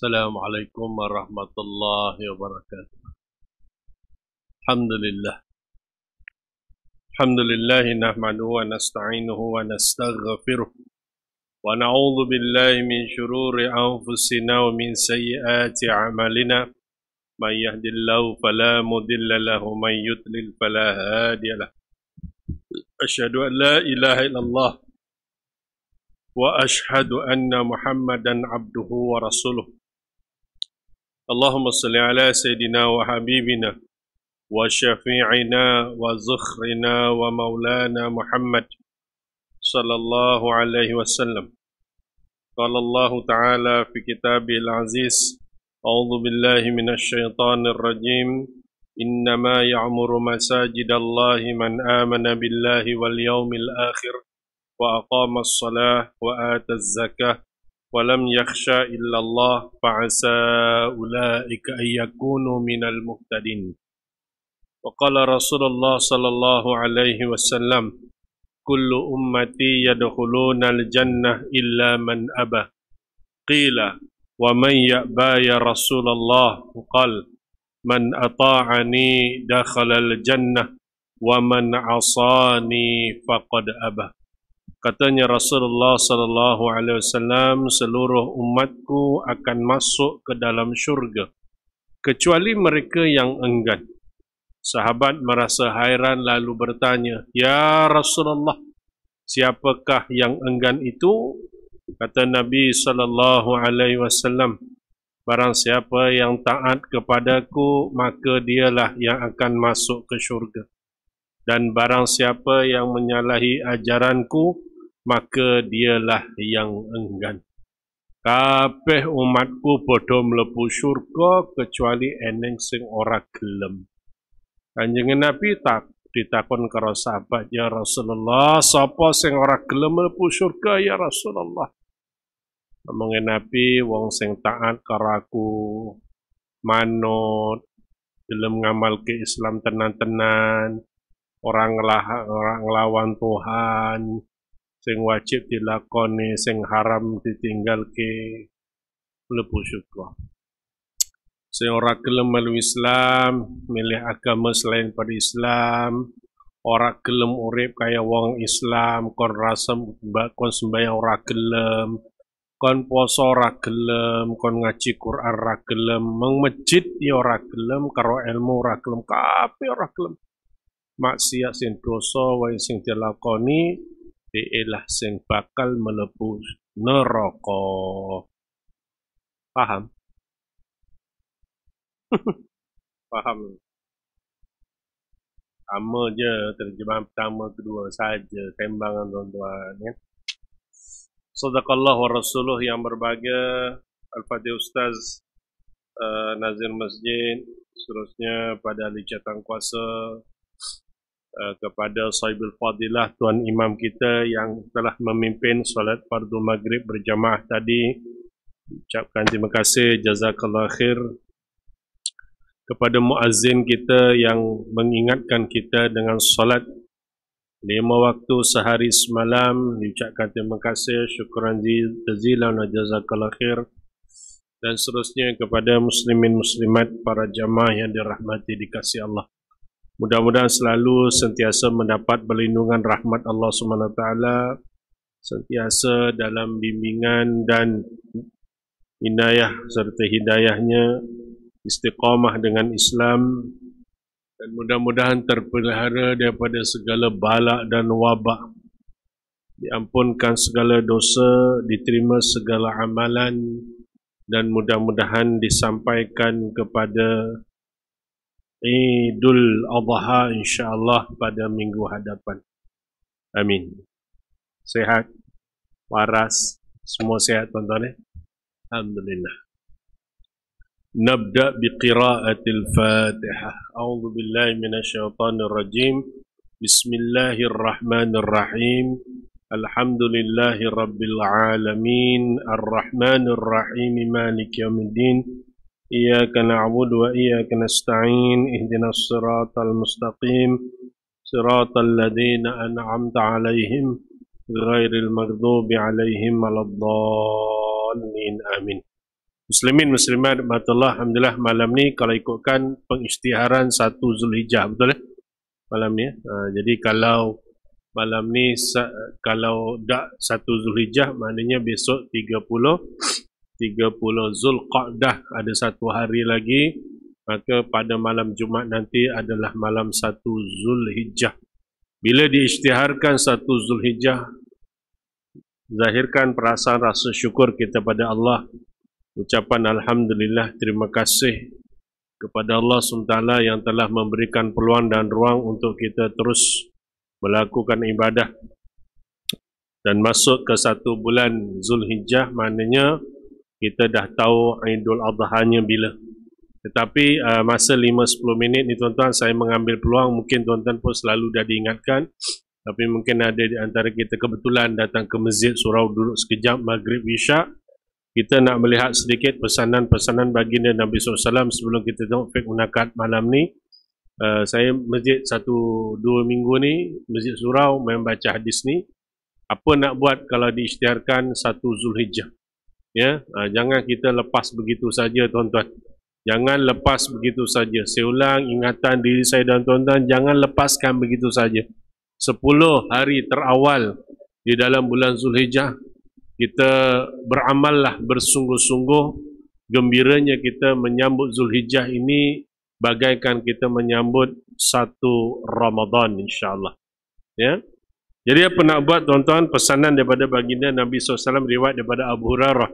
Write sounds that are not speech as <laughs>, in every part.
السلام عليكم ورحمة الله وبركاته الحمد لله الحمد لله نحمده ونستعينه ونستغفره ونعوذ بالله من شرور أنفسنا ومن سيئات عملنا من يهد الله فلا مضل له ومن يضلل فلا هادي له أشهد أن لا إله إلا الله واشهد ان محمدا عبده ورسوله اللهم صل على سيدنا وحبيبنا وشفيعنا وزخرنا ومولانا محمد صلى الله عليه وسلم قال الله تعالى في كتابه العزيز أعوذ بالله من الشيطان الرجيم إنما يعمر مساجد الله من آمن بالله واليوم الآخر وأقام الصلاة وآتى الزكاة ولم يخشى إلا الله فعسى أولئك أن يكونوا من المهتدين وقال رسول الله صلى الله عليه وسلم كل أمتي يدخلون الجنة إلا من أبى قيل ومن يأبى يا رسول الله قال من أطاعني دخل الجنة ومن عصاني فقد أبى Katanya Rasulullah sallallahu alaihi wasallam seluruh umatku akan masuk ke dalam syurga kecuali mereka yang enggan. Sahabat merasa hairan lalu bertanya, "Ya Rasulullah, siapakah yang enggan itu?" Kata Nabi sallallahu alaihi wasallam, "Barang siapa yang taat kepadaku, maka dialah yang akan masuk ke syurga. Dan barang siapa yang menyalahi ajaranku, maka dialah yang enggan. Kabeh umatku bodoh melepuh syurga kecuali eneng sing ora gelem. Kanjeng Nabi tak ditakon karo sahabat ya Rasulullah, sapa sing ora gelem melepuh syurga ya Rasulullah? Ngomongi Nabi, wong sing taat karo aku, manut, gelem ngamal ke Islam tenan-tenan, orang orang ngelawan Tuhan, sing wajib dilakoni, sing haram ditinggal ke lebu syukur. Sing ora gelem melu Islam, milih agama selain pada Islam, ora gelem urip kaya wong Islam, kon rasem kon sembahyang ora gelem, kon poso ora gelem, kon ngaji Quran ora gelem, meng masjid ya ora gelem, karo ilmu ora gelem, kabeh ora gelem. Maksiat sing dosa wae sing dilakoni ialah sing bakal melebu neraka. Paham? <laughs> Paham. Sama je terjemahan pertama kedua saja tembangan tuan-tuan ya. Sadaqallah wa rasuluh yang berbahagia Al-Fatih Ustaz uh, Nazir Masjid Seterusnya pada ahli kuasa Eh, kepada Saibul Fadilah Tuan Imam kita yang telah memimpin solat fardu maghrib berjamaah tadi ucapkan terima kasih jazakallah khair kepada muazzin kita yang mengingatkan kita dengan solat lima waktu sehari semalam ucapkan terima kasih syukuran jazilan wa jazakallah khair dan seterusnya kepada muslimin muslimat para jamaah yang dirahmati dikasihi Allah Mudah-mudahan selalu sentiasa mendapat perlindungan rahmat Allah SWT sentiasa dalam bimbingan dan inayah serta hidayahnya istiqamah dengan Islam dan mudah-mudahan terpelihara daripada segala balak dan wabak diampunkan segala dosa diterima segala amalan dan mudah-mudahan disampaikan kepada Idul Adha insyaAllah pada minggu hadapan. Amin. Sehat, waras, semua sehat tuan-tuan eh? Alhamdulillah. Nabda biqiraatil fatihah. A'udhu billahi minasyaitanir rajim. Bismillahirrahmanirrahim. Alhamdulillahi rabbil alamin. Ar-Rahmanirrahim. Malik yamidin. إياك نعبد وإياك نستعين إهدنا الصراط المستقيم صراط الذين أنعمت عليهم غير المغضوب عليهم ولا الضالين آمين Muslimin muslimat matullah alhamdulillah malam ni kalau ikutkan pengisytiharan satu Zulhijjah betul ya malam ni ya? Ha, jadi kalau malam ni kalau tak satu Zulhijjah maknanya besok 30 Zulqa'dah ada satu hari lagi maka pada malam Jumaat nanti adalah malam 1 Zulhijjah bila diisytiharkan 1 Zulhijjah zahirkan perasaan rasa syukur kita pada Allah ucapan Alhamdulillah terima kasih kepada Allah SWT yang telah memberikan peluang dan ruang untuk kita terus melakukan ibadah dan masuk ke satu bulan Zulhijjah maknanya kita dah tahu Aidul Adha-nya bila. Tetapi uh, masa 5-10 minit ni tuan-tuan saya mengambil peluang mungkin tuan-tuan pun selalu dah diingatkan tapi mungkin ada di antara kita kebetulan datang ke masjid surau duduk sekejap maghrib isyak kita nak melihat sedikit pesanan-pesanan baginda Nabi SAW sebelum kita tengok fiqh unakat malam ni uh, saya masjid satu dua minggu ni masjid surau membaca hadis ni apa nak buat kalau diisytiharkan satu Zulhijjah ya ha, jangan kita lepas begitu saja tuan-tuan jangan lepas begitu saja saya ulang ingatan diri saya dan tuan-tuan jangan lepaskan begitu saja Sepuluh hari terawal di dalam bulan Zulhijjah kita beramallah bersungguh-sungguh gembiranya kita menyambut Zulhijjah ini bagaikan kita menyambut satu Ramadan insyaallah ya yeah. Jadi apa nak buat tuan-tuan pesanan daripada baginda Nabi SAW riwayat daripada Abu Hurairah.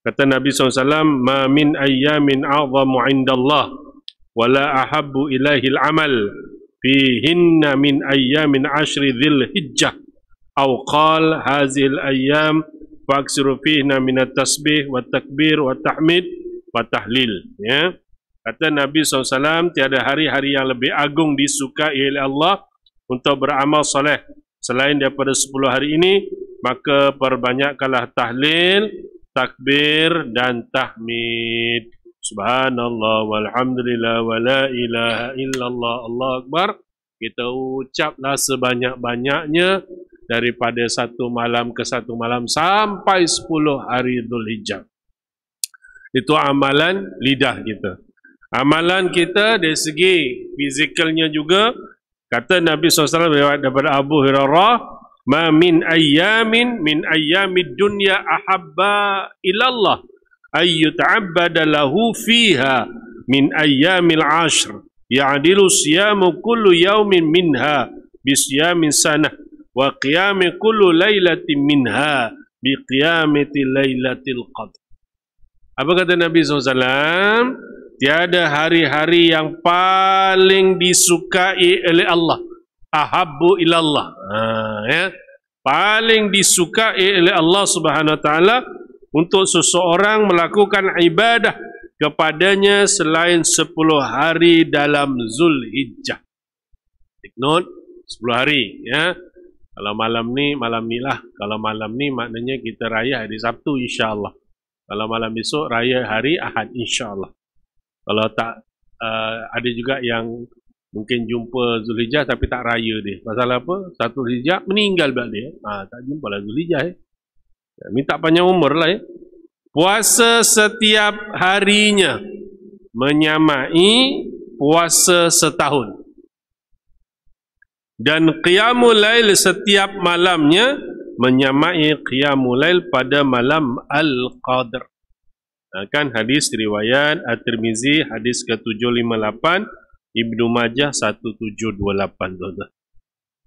Kata Nabi SAW, Ma min ayyamin a'zamu indallah wa la ahabbu ilahil amal fi hinna min ayyamin ashri dhil hijjah aw qal hazil ayyam faksiru fihna minat tasbih wa takbir wa tahmid wa tahlil. Ya. Kata Nabi SAW, tiada hari-hari yang lebih agung disukai oleh Allah untuk beramal soleh Selain daripada 10 hari ini, maka perbanyakkanlah tahlil, takbir dan tahmid. Subhanallah walhamdulillah wa la ilaha illallah Allah Akbar. Kita ucaplah sebanyak-banyaknya daripada satu malam ke satu malam sampai 10 hari Dhul Hijjah. Itu amalan lidah kita. Amalan kita dari segi fizikalnya juga, Kata Nabi SAW daripada Abu Hurairah, "Ma min ayyamin min ayyamid dunya ahabba ila Allah ayyut'abada lahu fiha min ayyamil ashr ya'dilu siyamu kullu yawmin minha bi siyamin sanah wa qiyami kullu lailatin minha bi qiyamati lailatil qadr." Apa kata Nabi SAW Tiada hari-hari yang paling disukai oleh Allah. Ahabbu ilallah. Ha, ya. Paling disukai oleh Allah Subhanahu Wa Taala untuk seseorang melakukan ibadah kepadanya selain 10 hari dalam Zulhijjah. Take note, 10 hari. Ya. Kalau malam ni, malam ni lah. Kalau malam ni, maknanya kita raya hari Sabtu, insyaAllah. Kalau malam besok, raya hari Ahad, insyaAllah kalau tak uh, ada juga yang mungkin jumpa Zulhijjah tapi tak raya dia pasal apa satu Zulhijjah meninggal bab dia ha, tak jumpa lah Zulhijjah eh. Ya, minta panjang umur lah eh. puasa setiap harinya menyamai puasa setahun dan qiyamul lail setiap malamnya menyamai qiyamul lail pada malam al-qadr kan hadis riwayat At-Tirmizi hadis ke-758 Ibnu Majah 1728 tuan-tuan.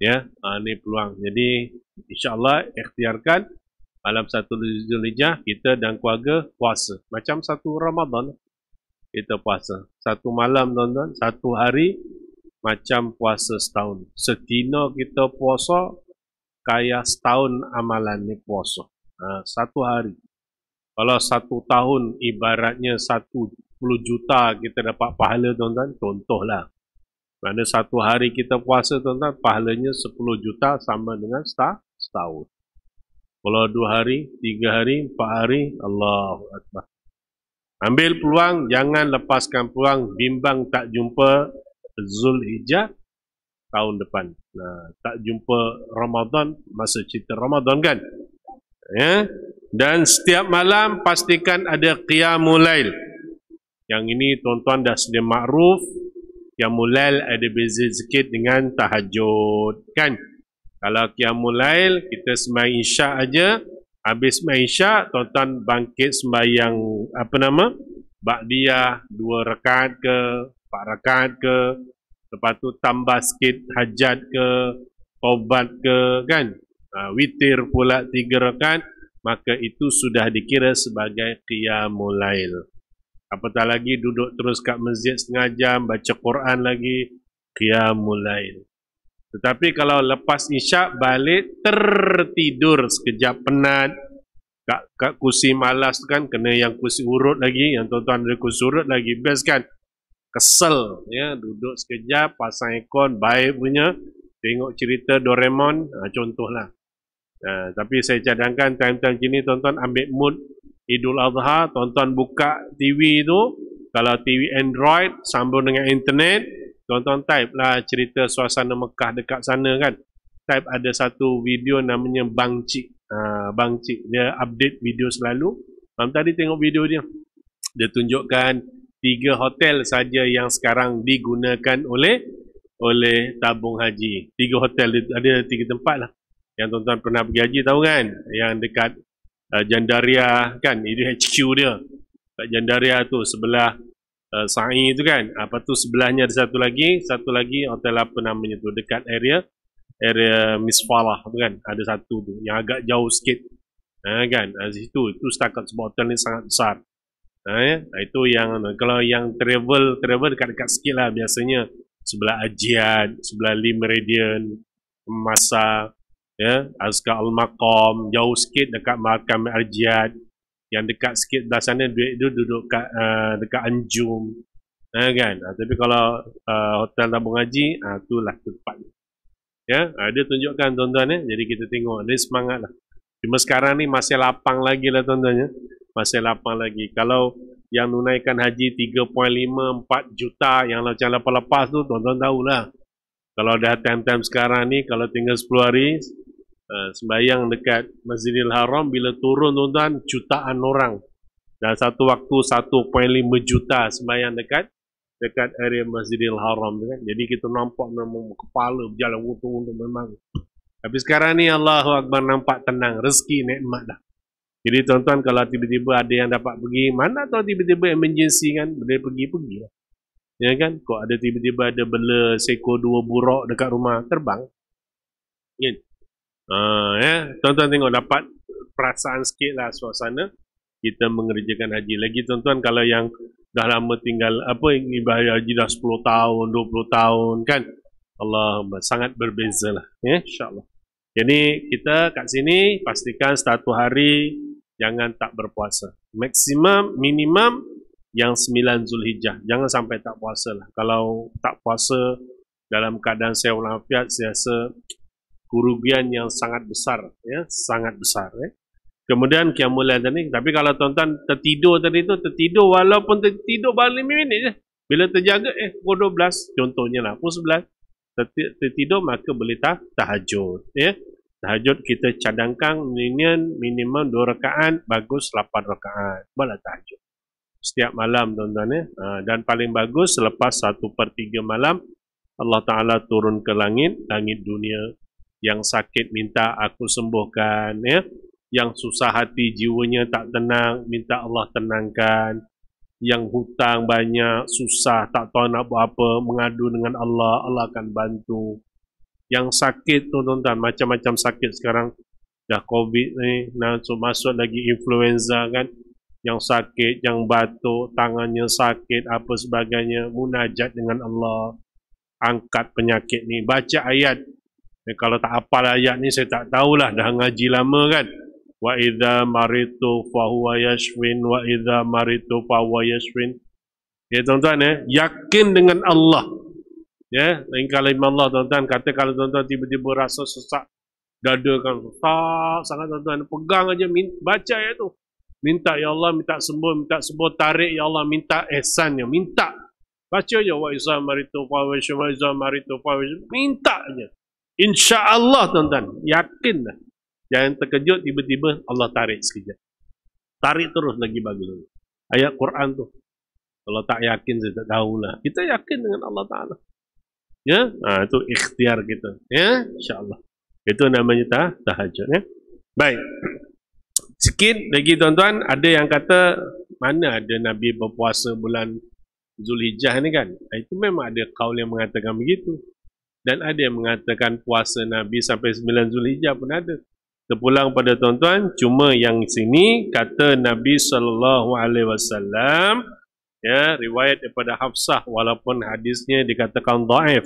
Ya, ini ha, peluang. Jadi insya-Allah ikhtiarkan malam satu Zulhijjah kita dan keluarga puasa. Macam satu Ramadan kita puasa. Satu malam tuan-tuan, satu hari macam puasa setahun. Setina kita puasa kaya setahun amalan ni puasa. Ha, satu hari kalau satu tahun ibaratnya satu puluh juta kita dapat pahala tuan-tuan, contohlah. Mana satu hari kita puasa tuan-tuan, pahalanya sepuluh juta sama dengan setah, setahun. Kalau dua hari, tiga hari, empat hari, Allahu Akbar. Ambil peluang, jangan lepaskan peluang, bimbang tak jumpa Zul Hijjah tahun depan. Nah, tak jumpa Ramadan, masa cerita Ramadan kan? ya. Dan setiap malam pastikan ada qiyamul lail. Yang ini tuan-tuan dah sedia makruf qiyamul lail ada beza sikit dengan tahajud, kan? Kalau qiyamul lail kita sembahyang isyak aja, habis sembahyang isyak tuan-tuan bangkit sembahyang apa nama? Ba'diyah dua rakaat ke, empat rakaat ke, lepas tu tambah sikit hajat ke, taubat ke, kan? Ah, witir pula tiga rakaat maka itu sudah dikira sebagai qiyamul lail apatah lagi duduk terus kat masjid setengah jam baca Quran lagi qiyamul lail tetapi kalau lepas isyak balik tertidur sekejap penat kat, kat kursi malas tu kan kena yang kursi urut lagi yang tuan-tuan ada kursi urut lagi best kan kesel ya duduk sekejap pasang aircon baik punya tengok cerita Doraemon ha, contohlah Uh, tapi saya cadangkan time-time gini tuan-tuan ambil mood Idul Adha, tuan-tuan buka TV itu, kalau TV Android sambung dengan internet, tuan-tuan type lah cerita suasana Mekah dekat sana kan. Type ada satu video namanya Bang Cik. Uh, Bang Cik dia update video selalu. Malam tadi tengok video dia. Dia tunjukkan tiga hotel saja yang sekarang digunakan oleh oleh tabung haji. Tiga hotel ada tiga tempat lah yang tuan-tuan pernah pergi haji tahu kan yang dekat uh, Jandaria kan itu HQ dia dekat Jandaria tu sebelah uh, Sa'i tu kan apa ah, tu sebelahnya ada satu lagi satu lagi hotel apa namanya tu dekat area area Misfalah tu kan ada satu tu yang agak jauh sikit uh, kan ah, di uh, situ itu setakat sebuah hotel ni sangat besar uh, ya? itu yang uh, kalau yang travel travel dekat-dekat sikit lah biasanya sebelah Ajian, sebelah Lim masa ya Azka al Maqam jauh sikit dekat Makam Arjiat yang dekat sikit dah sana dia duduk kat uh, dekat Anjum uh, kan uh, tapi kalau uh, hotel tabung haji uh, itulah tempat ya uh, dia tunjukkan tuan-tuan ya jadi kita tengok ni semangatlah cuma sekarang ni masih lapang lagi lah tuan-tuan ya masih lapang lagi kalau yang tunaikan haji 3.54 juta yang macam lepas-lepas tu tuan-tuan tahulah kalau dah time-time sekarang ni, kalau tinggal 10 hari, Eh, sembahyang dekat Masjidil Haram bila turun tuan-tuan jutaan orang dan satu waktu 1.5 juta sembahyang dekat dekat area Masjidil Haram tu kan? jadi kita nampak memang kepala berjalan untuk memang tapi sekarang ni Allahu Akbar nampak tenang rezeki nikmat dah jadi tuan-tuan kalau tiba-tiba ada yang dapat pergi mana tahu tiba-tiba emergency kan boleh pergi pergi lah. ya kan kok ada tiba-tiba ada bela seko dua buruk dekat rumah terbang ya. Kan? Uh, eh, tuan-tuan tengok dapat perasaan sikit lah suasana kita mengerjakan haji. Lagi tuan-tuan kalau yang dah lama tinggal apa ini bayar haji dah 10 tahun, 20 tahun kan. Allah sangat berbeza lah. Eh, InsyaAllah. Jadi kita kat sini pastikan satu hari jangan tak berpuasa. Maksimum, minimum yang 9 Zulhijjah. Jangan sampai tak puasa lah. Kalau tak puasa dalam keadaan saya ulang saya rasa kerugian yang sangat besar ya sangat besar ya. kemudian qiyamul tadi tapi kalau tuan-tuan tertidur tadi tu tertidur walaupun tertidur baru 5 minit je bila terjaga eh pukul 12 contohnya lah pukul 11 tertidur, maka boleh tah, tahajud ya tahajud kita cadangkan minimum minimum 2 rakaat bagus 8 rakaat boleh tahajud setiap malam tuan-tuan ya. Ha, dan paling bagus selepas satu per tiga malam Allah Ta'ala turun ke langit, langit dunia yang sakit minta aku sembuhkan ya yang susah hati jiwanya tak tenang minta Allah tenangkan yang hutang banyak susah tak tahu nak buat apa mengadu dengan Allah Allah akan bantu yang sakit tuan-tuan macam-macam sakit sekarang dah covid ni masuk masuk lagi influenza kan yang sakit yang batuk tangannya sakit apa sebagainya munajat dengan Allah angkat penyakit ni baca ayat dan eh, kalau tak hafal ayat ni saya tak tahulah dah ngaji lama kan. Wa idza maritu fa huwa yashfin wa idza maritu fa huwa yashfin. Ya tuan-tuan ya, yakin dengan Allah. Ya, lain kalau Allah tuan-tuan kata kalau tuan-tuan tiba-tiba rasa sesak dada kan sesak sangat tuan-tuan pegang aja baca ayat tu. Minta ya Allah, minta sembuh, minta sembuh tarik ya Allah, minta ihsannya, minta Baca je wa izam maritu fa wa izam maritu fa minta je. InsyaAllah tuan-tuan, yakin lah. Jangan terkejut, tiba-tiba Allah tarik sekejap. Tarik terus lagi bagus. Ayat Quran tu. Kalau tak yakin, saya tak tahulah. Kita yakin dengan Allah Ta'ala. Ya, ha, itu ikhtiar kita. Ya, insyaAllah. Itu namanya tah, tahajud. Ya? Baik. Sikit lagi tuan-tuan, ada yang kata, mana ada Nabi berpuasa bulan Zulhijjah ni kan? Itu memang ada kaul yang mengatakan begitu dan ada yang mengatakan puasa Nabi sampai 9 Zulhijjah pun ada. Terpulang pada tuan-tuan, cuma yang sini kata Nabi sallallahu alaihi wasallam ya riwayat daripada Hafsah walaupun hadisnya dikatakan dhaif.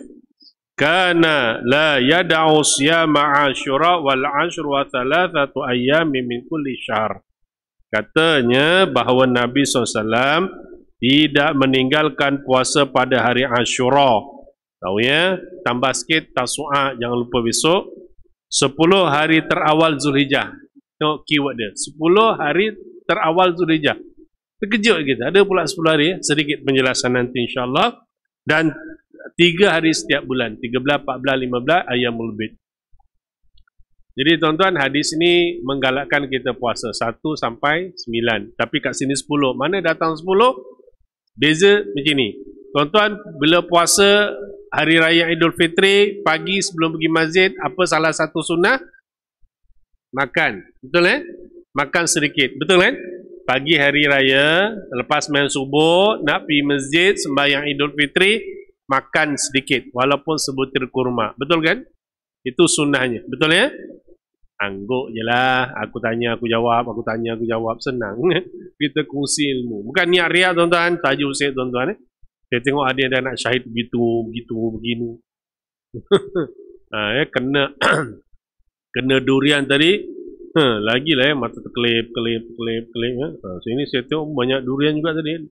Kana la yad'u siyama Asyura wal Asyru wa thalathatu ayyamin min kulli syahr. Katanya bahawa Nabi sallallahu alaihi wasallam tidak meninggalkan puasa pada hari Asyura Tahu ya? Tambah sikit tasua jangan lupa besok. 10 hari terawal Zulhijjah. Tengok keyword dia. 10 hari terawal Zulhijjah. Terkejut kita. Ada pula 10 hari. Sedikit penjelasan nanti insyaAllah. Dan 3 hari setiap bulan. 13, 14, 15 ayam mulbit. Jadi tuan-tuan hadis ini menggalakkan kita puasa 1 sampai 9. Tapi kat sini 10. Mana datang 10? Beza macam ni. Tuan-tuan bila puasa hari raya Idul Fitri pagi sebelum pergi masjid apa salah satu sunnah makan betul eh makan sedikit betul kan pagi hari raya lepas main subuh nak pergi masjid sembahyang Idul Fitri makan sedikit walaupun sebutir kurma betul kan itu sunnahnya betul ya angguk je lah aku tanya aku jawab aku tanya aku jawab senang <laughs> kita kursi ilmu bukan niat riak tuan-tuan tajuk usik tuan-tuan eh? Saya tengok ada yang dah nak syahid begitu, begitu, begini. <laughs> ha, ya, kena <clears throat> kena durian tadi. Ha, lagi lah ya, mata terkelip, kelip, kelip, kelip. Ya. Ha, sini saya tengok banyak durian juga tadi.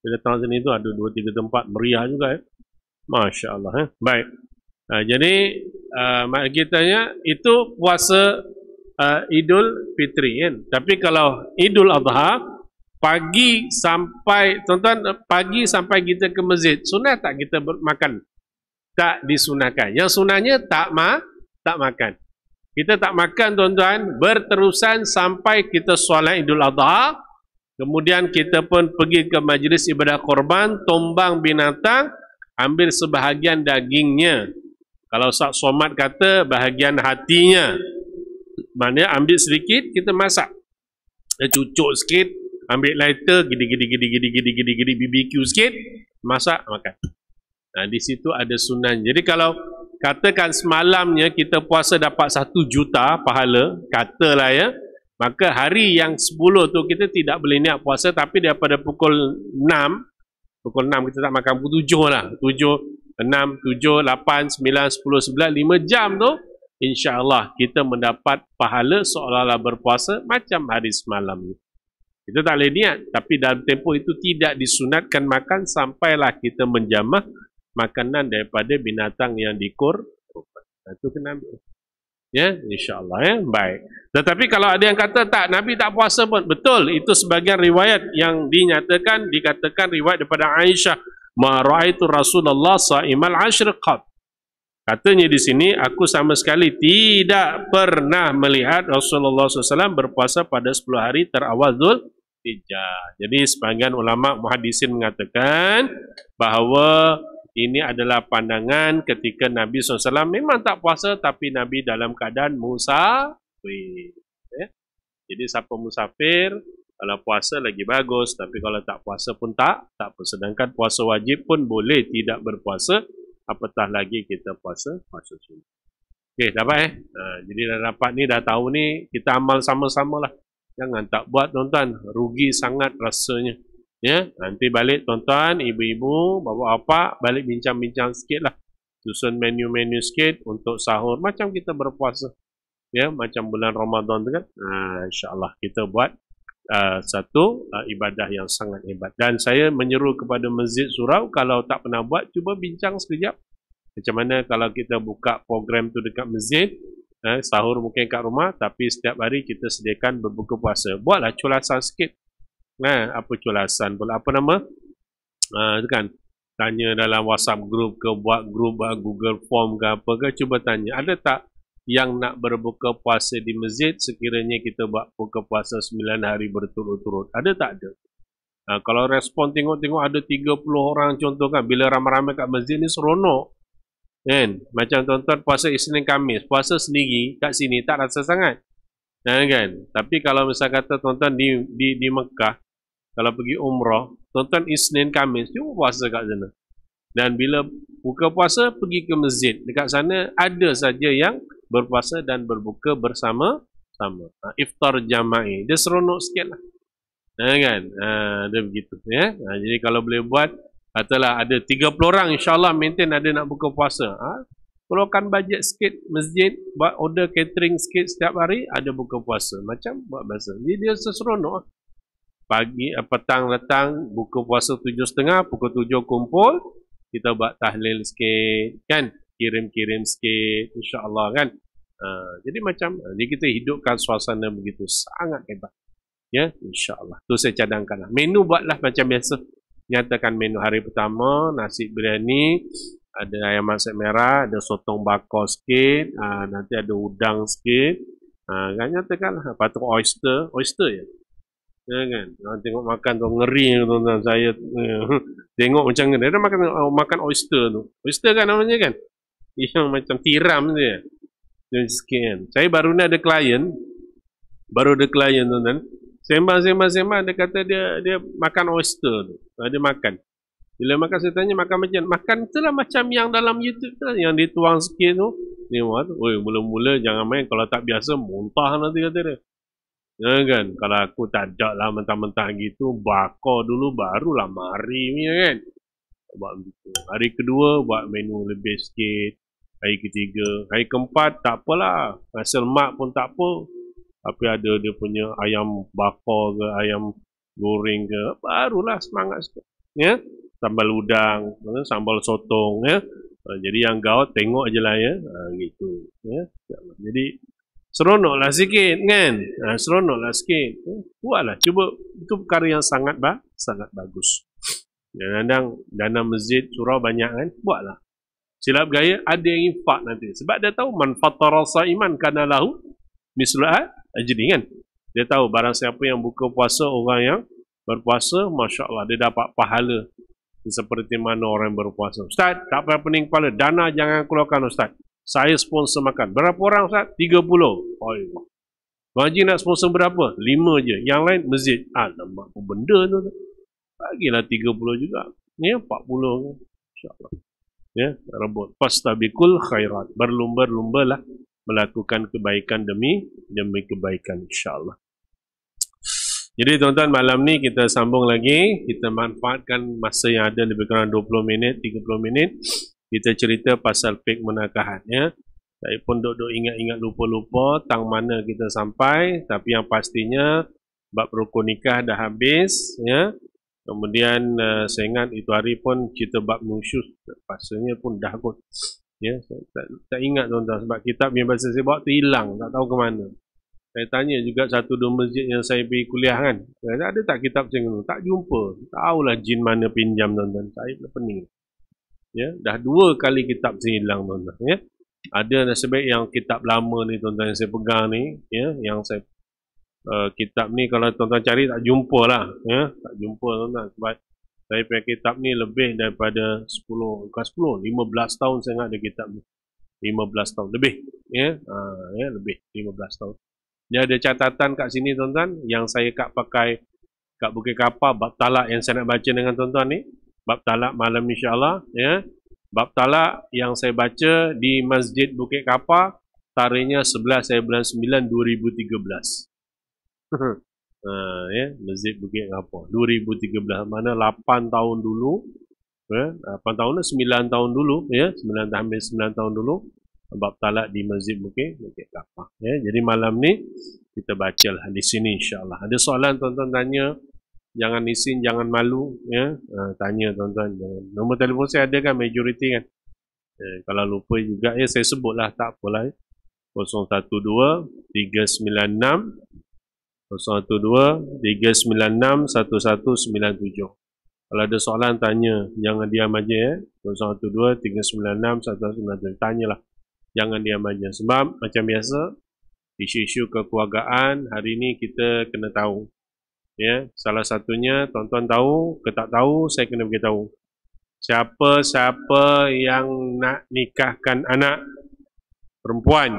Saya datang sini tu ada dua, tiga tempat meriah juga ya. Masya Allah. Ya. Baik. Ha, jadi, uh, kita tanya, itu puasa uh, Idul Fitri. Ya. Tapi kalau Idul Adha, pagi sampai tuan-tuan pagi sampai kita ke masjid sunat tak kita makan tak disunahkan yang sunahnya tak ma tak makan kita tak makan tuan-tuan berterusan sampai kita solat Idul Adha kemudian kita pun pergi ke majlis ibadah korban tombang binatang ambil sebahagian dagingnya kalau Ustaz Somad kata bahagian hatinya maknanya ambil sedikit kita masak kita cucuk sikit ambil lighter gidi gidi gidi gidi gidi gidi gidi BBQ sikit masak makan nah, di situ ada sunan jadi kalau katakan semalamnya kita puasa dapat satu juta pahala katalah ya maka hari yang sepuluh tu kita tidak boleh niat puasa tapi daripada pukul enam, pukul enam kita tak makan pukul tujuh lah tujuh enam, tujuh lapan, sembilan, sepuluh, 9, lima jam tu insyaAllah kita mendapat pahala seolah-olah berpuasa macam hari semalam ni. Kita tak boleh niat. Tapi dalam tempoh itu tidak disunatkan makan sampailah kita menjamah makanan daripada binatang yang dikur. Itu kena ambil. Ya, insyaAllah. Ya. Baik. Tetapi kalau ada yang kata tak, Nabi tak puasa pun. Betul. Itu sebagian riwayat yang dinyatakan, dikatakan riwayat daripada Aisyah. Ma'ra'aitu Rasulullah sa'imal asyriqat. Katanya di sini, aku sama sekali tidak pernah melihat Rasulullah SAW berpuasa pada 10 hari terawal Dhul Hijjah. Jadi sebagian ulama muhadisin mengatakan bahawa ini adalah pandangan ketika Nabi SAW memang tak puasa tapi Nabi dalam keadaan musafir. Ya. Jadi siapa musafir, kalau puasa lagi bagus tapi kalau tak puasa pun tak, tak apa. Sedangkan puasa wajib pun boleh tidak berpuasa apatah lagi kita puasa, puasa sunnah. Okey, dapat eh? Ha, jadi dah dapat ni, dah tahu ni, kita amal sama-sama lah. Jangan tak buat tuan-tuan, rugi sangat rasanya. Ya, nanti balik tuan-tuan, ibu-ibu, bapa apa, balik bincang-bincang sikitlah. Susun menu-menu sikit untuk sahur macam kita berpuasa. Ya, macam bulan Ramadan tu kan. Ha, insya-Allah kita buat uh, satu uh, ibadah yang sangat hebat. Dan saya menyeru kepada masjid surau kalau tak pernah buat cuba bincang sekejap. Macam mana kalau kita buka program tu dekat masjid, eh, sahur mungkin kat rumah tapi setiap hari kita sediakan berbuka puasa buatlah culasan sikit eh, apa culasan pula apa nama uh, ha, itu kan tanya dalam whatsapp group ke buat group buat google form ke apa ke cuba tanya ada tak yang nak berbuka puasa di masjid sekiranya kita buat buka puasa 9 hari berturut-turut ada tak ada uh, kalau respon tengok-tengok ada 30 orang contoh kan bila ramai-ramai kat masjid ni seronok Kan? Macam tuan-tuan puasa Isnin Kamis, puasa sendiri kat sini tak rasa sangat. Kan? kan? Tapi kalau misal kata tuan-tuan di, di, di Mekah, kalau pergi umrah, tuan-tuan Isnin Kamis, tu puasa kat sana. Dan bila buka puasa, pergi ke masjid. Dekat sana ada saja yang berpuasa dan berbuka bersama sama. Ha, iftar jama'i. Dia seronok sikit lah. Ha, kan? Ha, dia begitu. Ya? Ha, jadi kalau boleh buat, Katalah ada 30 orang insyaAllah maintain ada nak buka puasa. Ha? Keluarkan bajet sikit masjid, buat order catering sikit setiap hari, ada buka puasa. Macam buat puasa. Jadi dia seseronok. Pagi, eh, petang, letang, buka puasa tujuh setengah, pukul tujuh kumpul, kita buat tahlil sikit, kan? Kirim-kirim sikit, insyaAllah kan? Ha, jadi macam, jadi eh, kita hidupkan suasana begitu sangat hebat. Ya, insyaAllah. Itu saya cadangkan. Lah. Menu buatlah macam biasa nyatakan menu hari pertama nasi biryani ada ayam masak merah ada sotong bakar sikit uh, nanti ada udang sikit uh, kan nyatakan lah, patut oyster oyster ya Ya kan? Ha, tengok makan tu ngeri tu tuan saya. Ya. <laughs> tengok macam ni. Dia makan oh, makan oyster tu. Oyster kan namanya kan? Yang macam tiram dia. Dia sikit kan? Saya baru ni ada klien. Baru ada klien tu tuan Sembang, sembang, sembang. Dia kata dia dia makan oyster tu. Ah, dia makan. Bila makan, saya tanya makan macam mana? Makan itulah macam yang dalam YouTube tu. Lah, yang dituang tuang sikit tu. Ni buat. Oi, mula-mula jangan main. Kalau tak biasa, muntah lah, nanti kata dia. Ya kan? Kalau aku tak ajak lah mentah-mentah gitu. Bakar dulu, barulah mari ni ya kan? Buat begitu. Hari kedua, buat menu lebih sikit. Hari ketiga. Hari keempat, tak apalah. Rasa lemak pun tak apa. Tapi ada dia punya ayam bakar ke ayam goreng ke barulah semangat sikit ya sambal udang ya, sambal sotong ya ha, jadi yang kau tengok aje lah ya ha, gitu ya jadi seronoklah sikit kan ha, seronoklah sikit ya? buatlah cuba itu perkara yang sangat ba sangat bagus dan kadang dana masjid surau banyak kan buatlah silap gaya ada yang infak nanti sebab dia tahu manfaat fatara iman kana lahu mislu ha? Eh, jadi kan dia tahu barang siapa yang buka puasa orang yang berpuasa Masya Allah dia dapat pahala seperti mana orang berpuasa Ustaz tak payah pening kepala dana jangan keluarkan Ustaz saya sponsor makan berapa orang Ustaz? 30 oh, ya. Gaji nak sponsor berapa? Lima je. Yang lain masjid. Alamak, apa benda tu? Bagilah puluh juga. Ni ya, empat puluh. kan. InsyaAllah. Ya, ya rebut. Fastabikul khairat. Berlumba-lumba lah melakukan kebaikan demi demi kebaikan insyaallah. Jadi tuan-tuan malam ni kita sambung lagi, kita manfaatkan masa yang ada lebih kurang 20 minit, 30 minit kita cerita pasal fik menakahat ya. Saya pun duduk-duduk ingat-ingat lupa-lupa tang mana kita sampai tapi yang pastinya bab rukun nikah dah habis ya. Kemudian uh, saya ingat itu hari pun kita bab nusyus pasalnya pun dah kot. Ya, saya tak, tak ingat tuan-tuan sebab kitab yang biasa saya bawa tu hilang, tak tahu ke mana. Saya tanya juga satu dua masjid yang saya pergi kuliah kan. Saya ada tak kitab macam tu? Tak jumpa. Tahu lah jin mana pinjam tuan-tuan. Saya dah pening. Ya, dah dua kali kitab saya hilang tuan-tuan. Ya. Ada nasibnya yang kitab lama ni tuan-tuan yang saya pegang ni. Ya, yang saya uh, kitab ni kalau tuan-tuan cari tak jumpa lah. Ya, tak jumpa tuan-tuan. Sebab saya punya kitab ni lebih daripada 10, bukan 10, 15 tahun saya ingat ada kitab ni. 15 tahun, lebih. Ya, yeah? ha, yeah, lebih 15 tahun. Dia ada catatan kat sini tuan-tuan, yang saya kat pakai kat Bukit Kapal, bab talak yang saya nak baca dengan tuan-tuan ni. Bab talak malam insyaAllah. Ya. Yeah? Bab talak yang saya baca di Masjid Bukit Kapal, tarikhnya 11 September 2013 ha, ya, Masjid Bukit Ngapur 2013 mana 8 tahun dulu ya, 8 tahun 9 lah, tahun dulu ya 9 hampir 9 tahun dulu bab talak di Masjid Bukit Bukit Ngapur ya jadi malam ni kita baca lah di sini insyaallah ada soalan tuan-tuan tanya jangan isin jangan malu ya ha, tanya tuan-tuan nombor telefon saya ada kan majoriti kan Eh, kalau lupa juga ya saya sebutlah tak apalah ya. 0123961197. Kalau ada soalan tanya, jangan diam aja ya. Eh. 0123961197 tanyalah. Jangan diam aja sebab macam biasa isu-isu kekeluargaan hari ini kita kena tahu. Ya, salah satunya tuan-tuan tahu ke tak tahu saya kena bagi tahu Siapa-siapa yang nak nikahkan anak perempuan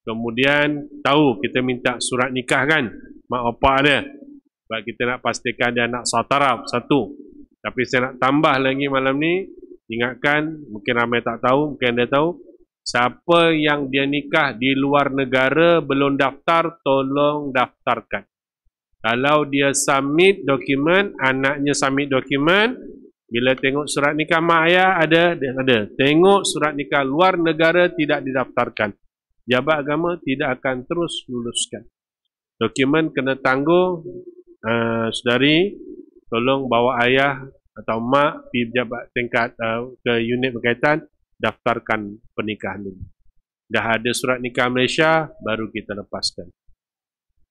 Kemudian tahu kita minta surat nikah kan mak opak dia. Sebab kita nak pastikan dia anak sataraf satu. Tapi saya nak tambah lagi malam ni ingatkan mungkin ramai tak tahu mungkin dia tahu siapa yang dia nikah di luar negara belum daftar tolong daftarkan. Kalau dia submit dokumen, anaknya submit dokumen, bila tengok surat nikah mak ayah ada, ada. Tengok surat nikah luar negara tidak didaftarkan jabat agama tidak akan terus luluskan. Dokumen kena tangguh, uh, saudari tolong bawa ayah atau mak pergi pejabat tingkat uh, ke unit berkaitan, daftarkan pernikahan dulu. Dah ada surat nikah Malaysia, baru kita lepaskan.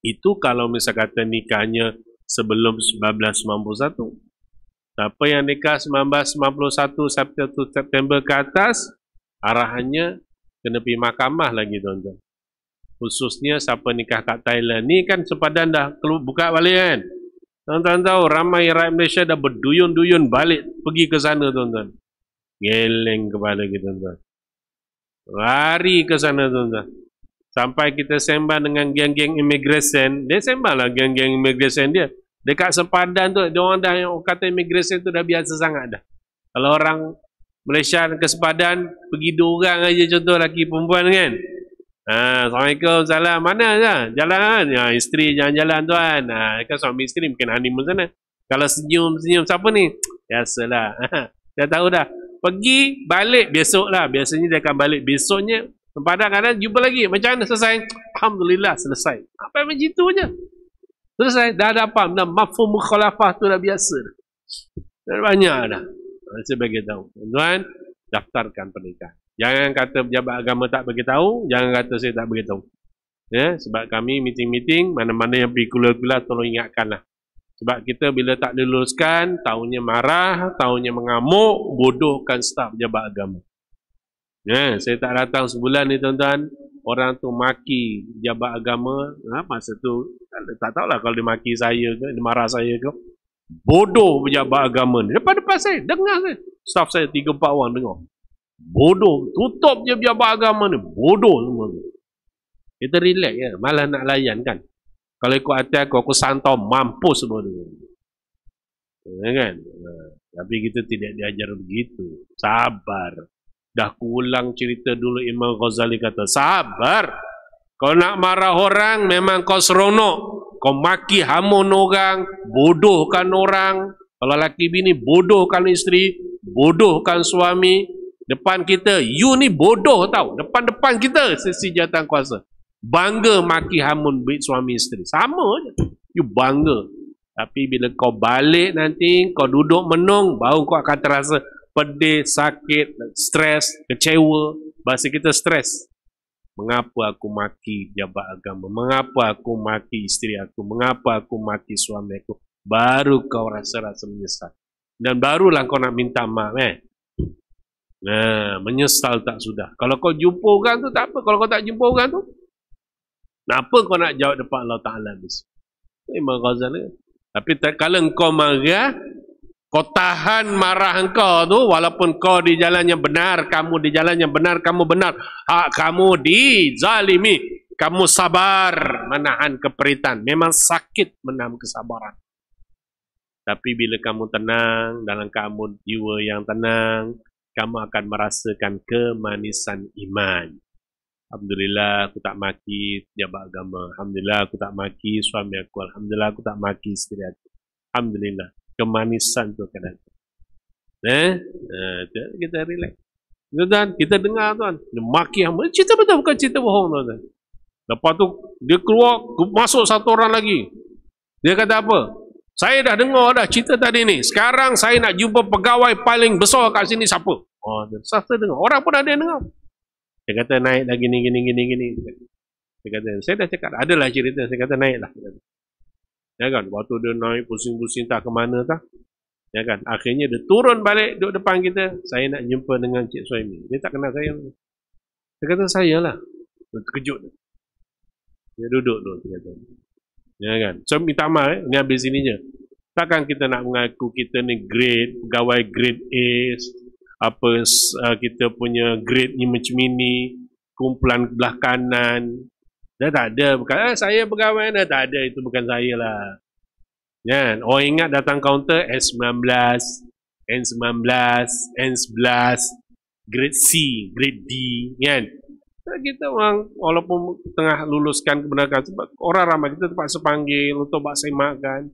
Itu kalau misalnya kata nikahnya sebelum 1991. Siapa yang nikah 1991 September, September ke atas, arahannya kena pergi mahkamah lagi tuan-tuan khususnya siapa nikah kat Thailand ni kan sempadan dah buka balik kan tuan-tuan tahu ramai rakyat Malaysia dah berduyun-duyun balik pergi ke sana tuan-tuan geleng kepala kita tuan-tuan lari ke sana tuan-tuan sampai kita sembah dengan geng-geng immigration dia sembang lah geng-geng immigration dia dekat sempadan tu dia orang dah yang kata immigration tu dah biasa sangat dah kalau orang Malaysia ke sepadan pergi dua orang aja contoh laki perempuan kan ha, Assalamualaikum salam mana kan? jalan kan ya, isteri jangan jalan tuan ha, kan suami isteri mungkin honeymoon sana kalau senyum senyum siapa ni biasalah ha, <laughs> Dah tahu dah pergi balik besok lah biasanya dia akan balik besoknya sepadan kadang jumpa lagi macam mana selesai Alhamdulillah selesai apa macam itu je selesai dah dapat dah mafum mukhalafah tu dah biasa dah banyak dah saya bagi tahu. Tuan daftarkan pernikahan. Jangan kata pejabat agama tak bagi tahu, jangan kata saya tak bagi tahu. Ya, sebab kami meeting-meeting mana-mana yang pergi gula-gula tolong ingatkanlah. Sebab kita bila tak diluluskan, tahunya marah, tahunya mengamuk, bodohkan staf pejabat agama. Ya, saya tak datang sebulan ni tuan-tuan, orang tu maki pejabat agama, ha, masa tu tak, kan, tak tahulah kalau dia maki saya ke, dia marah saya ke bodoh pejabat agama ni. Depan-depan saya, dengar saya. Staff saya tiga empat orang dengar. Bodoh, tutup je pejabat agama ni. Bodoh semua ni. Kita relax ya, malah nak layan kan. Kalau ikut hati aku, aku santau mampu semua tu. Ya, kan? Ha. Tapi kita tidak diajar begitu. Sabar. Dah kulang cerita dulu Imam Ghazali kata, Sabar. Kau nak marah orang, memang kau seronok. Kau maki hamun orang, bodohkan orang. Kalau laki bini, bodohkan isteri, bodohkan suami. Depan kita, you ni bodoh tau. Depan-depan kita, sisi jatuh kuasa. Bangga maki hamun suami isteri. Sama je. You bangga. Tapi bila kau balik nanti, kau duduk menung, baru kau akan terasa pedih, sakit, stres, kecewa. Bahasa kita stres. Mengapa aku maki jabat agama? Mengapa aku maki isteri aku? Mengapa aku maki suami aku? Baru kau rasa-rasa menyesal. Dan barulah kau nak minta maaf. Eh? Nah, menyesal tak sudah. Kalau kau jumpa orang tu tak apa. Kalau kau tak jumpa orang tu, kenapa kau nak jawab depan Allah Ta'ala? Ini Imam Ghazali. Tapi kalau kau marah, kau tahan marah engkau tu walaupun kau di jalan yang benar, kamu di jalan yang benar, kamu benar. Hak kamu dizalimi. Kamu sabar menahan keperitan. Memang sakit menahan kesabaran. Tapi bila kamu tenang, dalam kamu jiwa yang tenang, kamu akan merasakan kemanisan iman. Alhamdulillah aku tak maki jabat agama. Alhamdulillah aku tak maki suami aku. Alhamdulillah aku tak maki istri aku. Alhamdulillah kemanisan tu kan. Eh, eh kan kita relax. Tuan, kita dengar tuan. Maki yang cerita betul bukan cerita bohong tuan. Lepas tu dia keluar masuk satu orang lagi. Dia kata apa? Saya dah dengar dah cerita tadi ni. Sekarang saya nak jumpa pegawai paling besar kat sini siapa? Oh, dia sasa dengar. Orang pun ada dengar. Dia kata naik dah gini, gini, gini, gini. Dia kata, saya dah cakap, adalah cerita. Saya kata naiklah. Dia kata, Ya kan? Waktu dia naik pusing-pusing tak ke mana tak. Ya kan? Akhirnya dia turun balik duduk depan kita. Saya nak jumpa dengan Cik Suami. Dia tak kenal saya. Dia kata saya lah. Dia Terkejut. Dia duduk tu. Dia kata. Ya kan? So minta maaf. Eh? Ni habis sini je. Takkan kita nak mengaku kita ni grade, pegawai grade A, apa uh, kita punya grade ni macam ini, kumpulan belah kanan, dia tak ada. Bukan, ah, saya pegawai dah tak ada. Itu bukan saya lah. Kan? Orang ingat datang kaunter S19, N19, N11, grade C, grade D. Kan? kita orang walaupun tengah luluskan kebenaran orang ramai kita terpaksa panggil untuk bak semakan.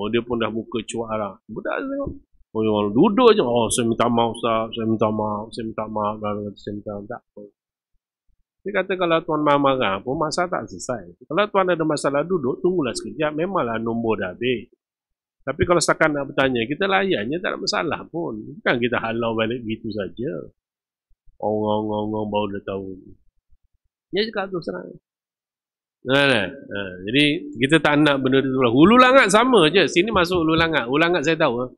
Oh dia pun dah buka cuara. Lah. Budak tengok. Oh orang duduk je. Oh saya minta maaf Ustaz, saya minta maaf, saya minta maaf, saya minta maaf. Tak apa. Dia kata kalau tuan marah-marah pun masalah tak selesai. Kalau tuan ada masalah duduk, tunggulah sekejap. Ya, memanglah nombor dah habis. Tapi kalau setakat nak bertanya, kita layannya tak ada masalah pun. Bukan kita halau balik begitu saja. Ongong-ongong baru dah tahu. Dia cakap tu senang. Nah, ha, ha, nah, ha. nah. Jadi kita tak nak benda itu Hulu langat sama je Sini masuk hulu langat Hulu langat saya tahu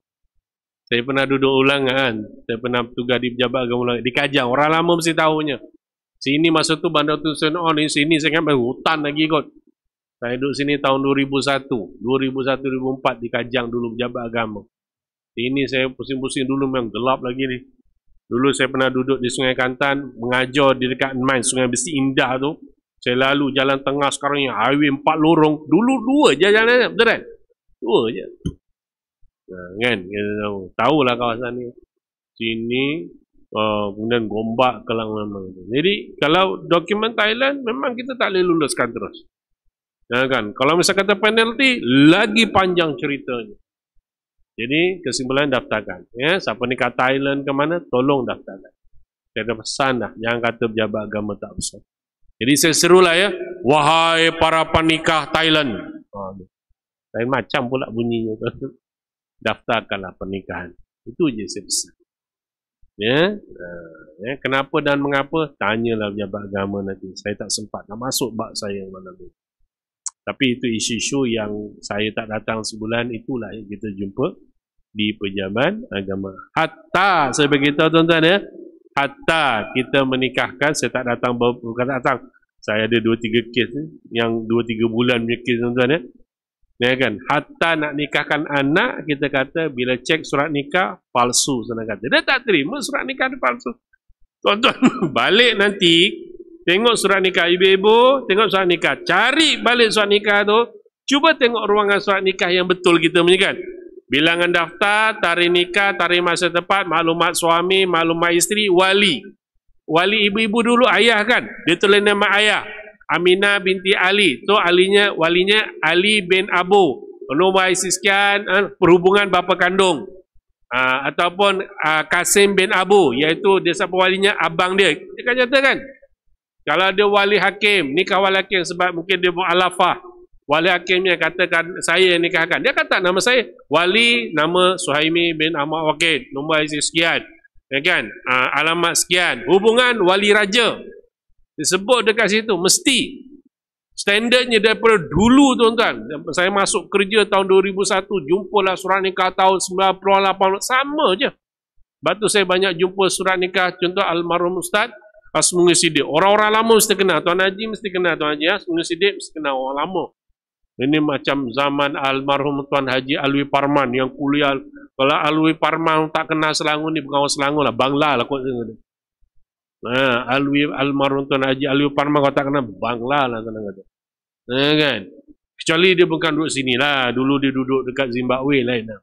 Saya pernah duduk ulangan kan. Saya pernah tugas di pejabat agama ulangat Di kajang Orang lama mesti tahunya Sini masa tu Bandar Tusun On oh, ni sini saya ingat hutan lagi kot. Saya duduk sini tahun 2001, 2001-2004 di Kajang dulu pejabat agama. Sini saya pusing-pusing dulu memang gelap lagi ni. Dulu saya pernah duduk di Sungai Kantan mengajar di dekat Main, Sungai Besi Indah tu. Saya lalu jalan tengah sekarang yang highway empat lorong. Dulu dua je jalan ni, betul kan? Dua je. Nah, kan? Tahu lah kawasan ni. Sini, Ah, kemudian gombak kelang memang. Jadi kalau dokumen Thailand memang kita tak boleh luluskan terus. Ya kan? Kalau misalnya kata penalti lagi panjang ceritanya. Jadi kesimpulan daftarkan. Ya, siapa ni kata Thailand ke mana tolong daftarkan. Saya ada pesan lah. Jangan kata pejabat agama tak usah. Jadi saya serulah ya. Wahai para penikah Thailand. Oh, lain macam pula bunyinya. <laughs> Daftarkanlah pernikahan. Itu je saya pesan ya yeah. yeah. kenapa dan mengapa tanyalah pejabat agama nanti saya tak sempat nak masuk bab saya mana tu. tapi itu isu-isu yang saya tak datang sebulan itulah yang kita jumpa di pejabat agama hatta saya beritahu tuan-tuan ya yeah. hatta kita menikahkan saya tak datang bukan datang saya ada 2 3 kes ni yang 2 3 bulan punya kes tuan-tuan ya yeah. Ya kan? Hatta nak nikahkan anak, kita kata bila cek surat nikah, palsu. Kata. Dia tak terima surat nikah itu palsu. Tuan-tuan, <laughs> balik nanti, tengok surat nikah ibu-ibu, tengok surat nikah. Cari balik surat nikah tu, cuba tengok ruangan surat nikah yang betul kita punya kan. Bilangan daftar, tarikh nikah, tarikh masa tepat, maklumat suami, maklumat isteri, wali. Wali ibu-ibu dulu ayah kan? Dia tulis nama ayah. Amina binti Ali. Tu alinya walinya Ali bin Abu. Nombor IC sekian, ah, perhubungan bapa kandung. Ah, ataupun ah, Kasim bin Abu, iaitu dia siapa walinya, abang dia. Dia kan nyata kan? Kalau dia wali hakim, ni kawal hakim sebab mungkin dia mu'alafah. Wali hakimnya katakan saya yang nikahkan. Dia kata nama saya. Wali nama Suhaimi bin Ahmad Wakil. Nombor IC sekian. Ya kan? alamat sekian. Hubungan wali raja disebut dekat situ mesti standardnya daripada dulu tuan-tuan saya masuk kerja tahun 2001 jumpalah surat nikah tahun 98 sama je sebab tu saya banyak jumpa surat nikah contoh almarhum ustaz Asmungi Siddiq orang-orang lama mesti kenal Tuan Haji mesti kenal Tuan Haji ya. Asmungi mesti kenal orang lama ini macam zaman almarhum Tuan Haji Alwi Parman yang kuliah kalau Alwi Parman tak kenal Selangor ni bukan orang Selangor lah Bangla lah kot Nah, ha, alwi almarhum tuan Haji Alwi Parma kau tak kena bangla lah tuan lah, kata. Nah, ha, kan? Kecuali dia bukan duduk sini lah. Dulu dia duduk dekat Zimbabwe lain lah.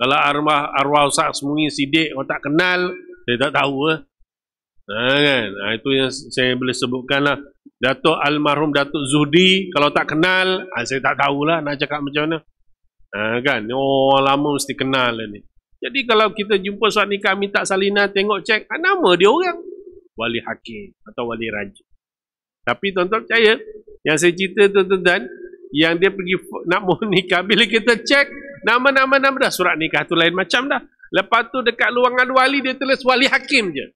Kalau arwah arwah Ustaz Semungi Sidik kau tak kenal, saya tak tahu lah. Eh. Nah, ha, kan? Nah, itu yang saya boleh sebutkan lah. Datuk almarhum Datuk Zudi, kalau tak kenal, saya tak tahulah nak cakap macam mana. Nah, kan? Oh, lama mesti kenal lah ni. Jadi kalau kita jumpa suami kami tak salinah, tengok cek, ah, nama dia orang. Wali Hakim atau Wali Raja. Tapi tuan-tuan percaya, yang saya cerita tu tuan-tuan, yang dia pergi nak mohon nikah, <laughs> bila kita cek, nama-nama nama dah surat nikah tu lain macam dah. Lepas tu dekat luangan wali, dia tulis Wali Hakim je.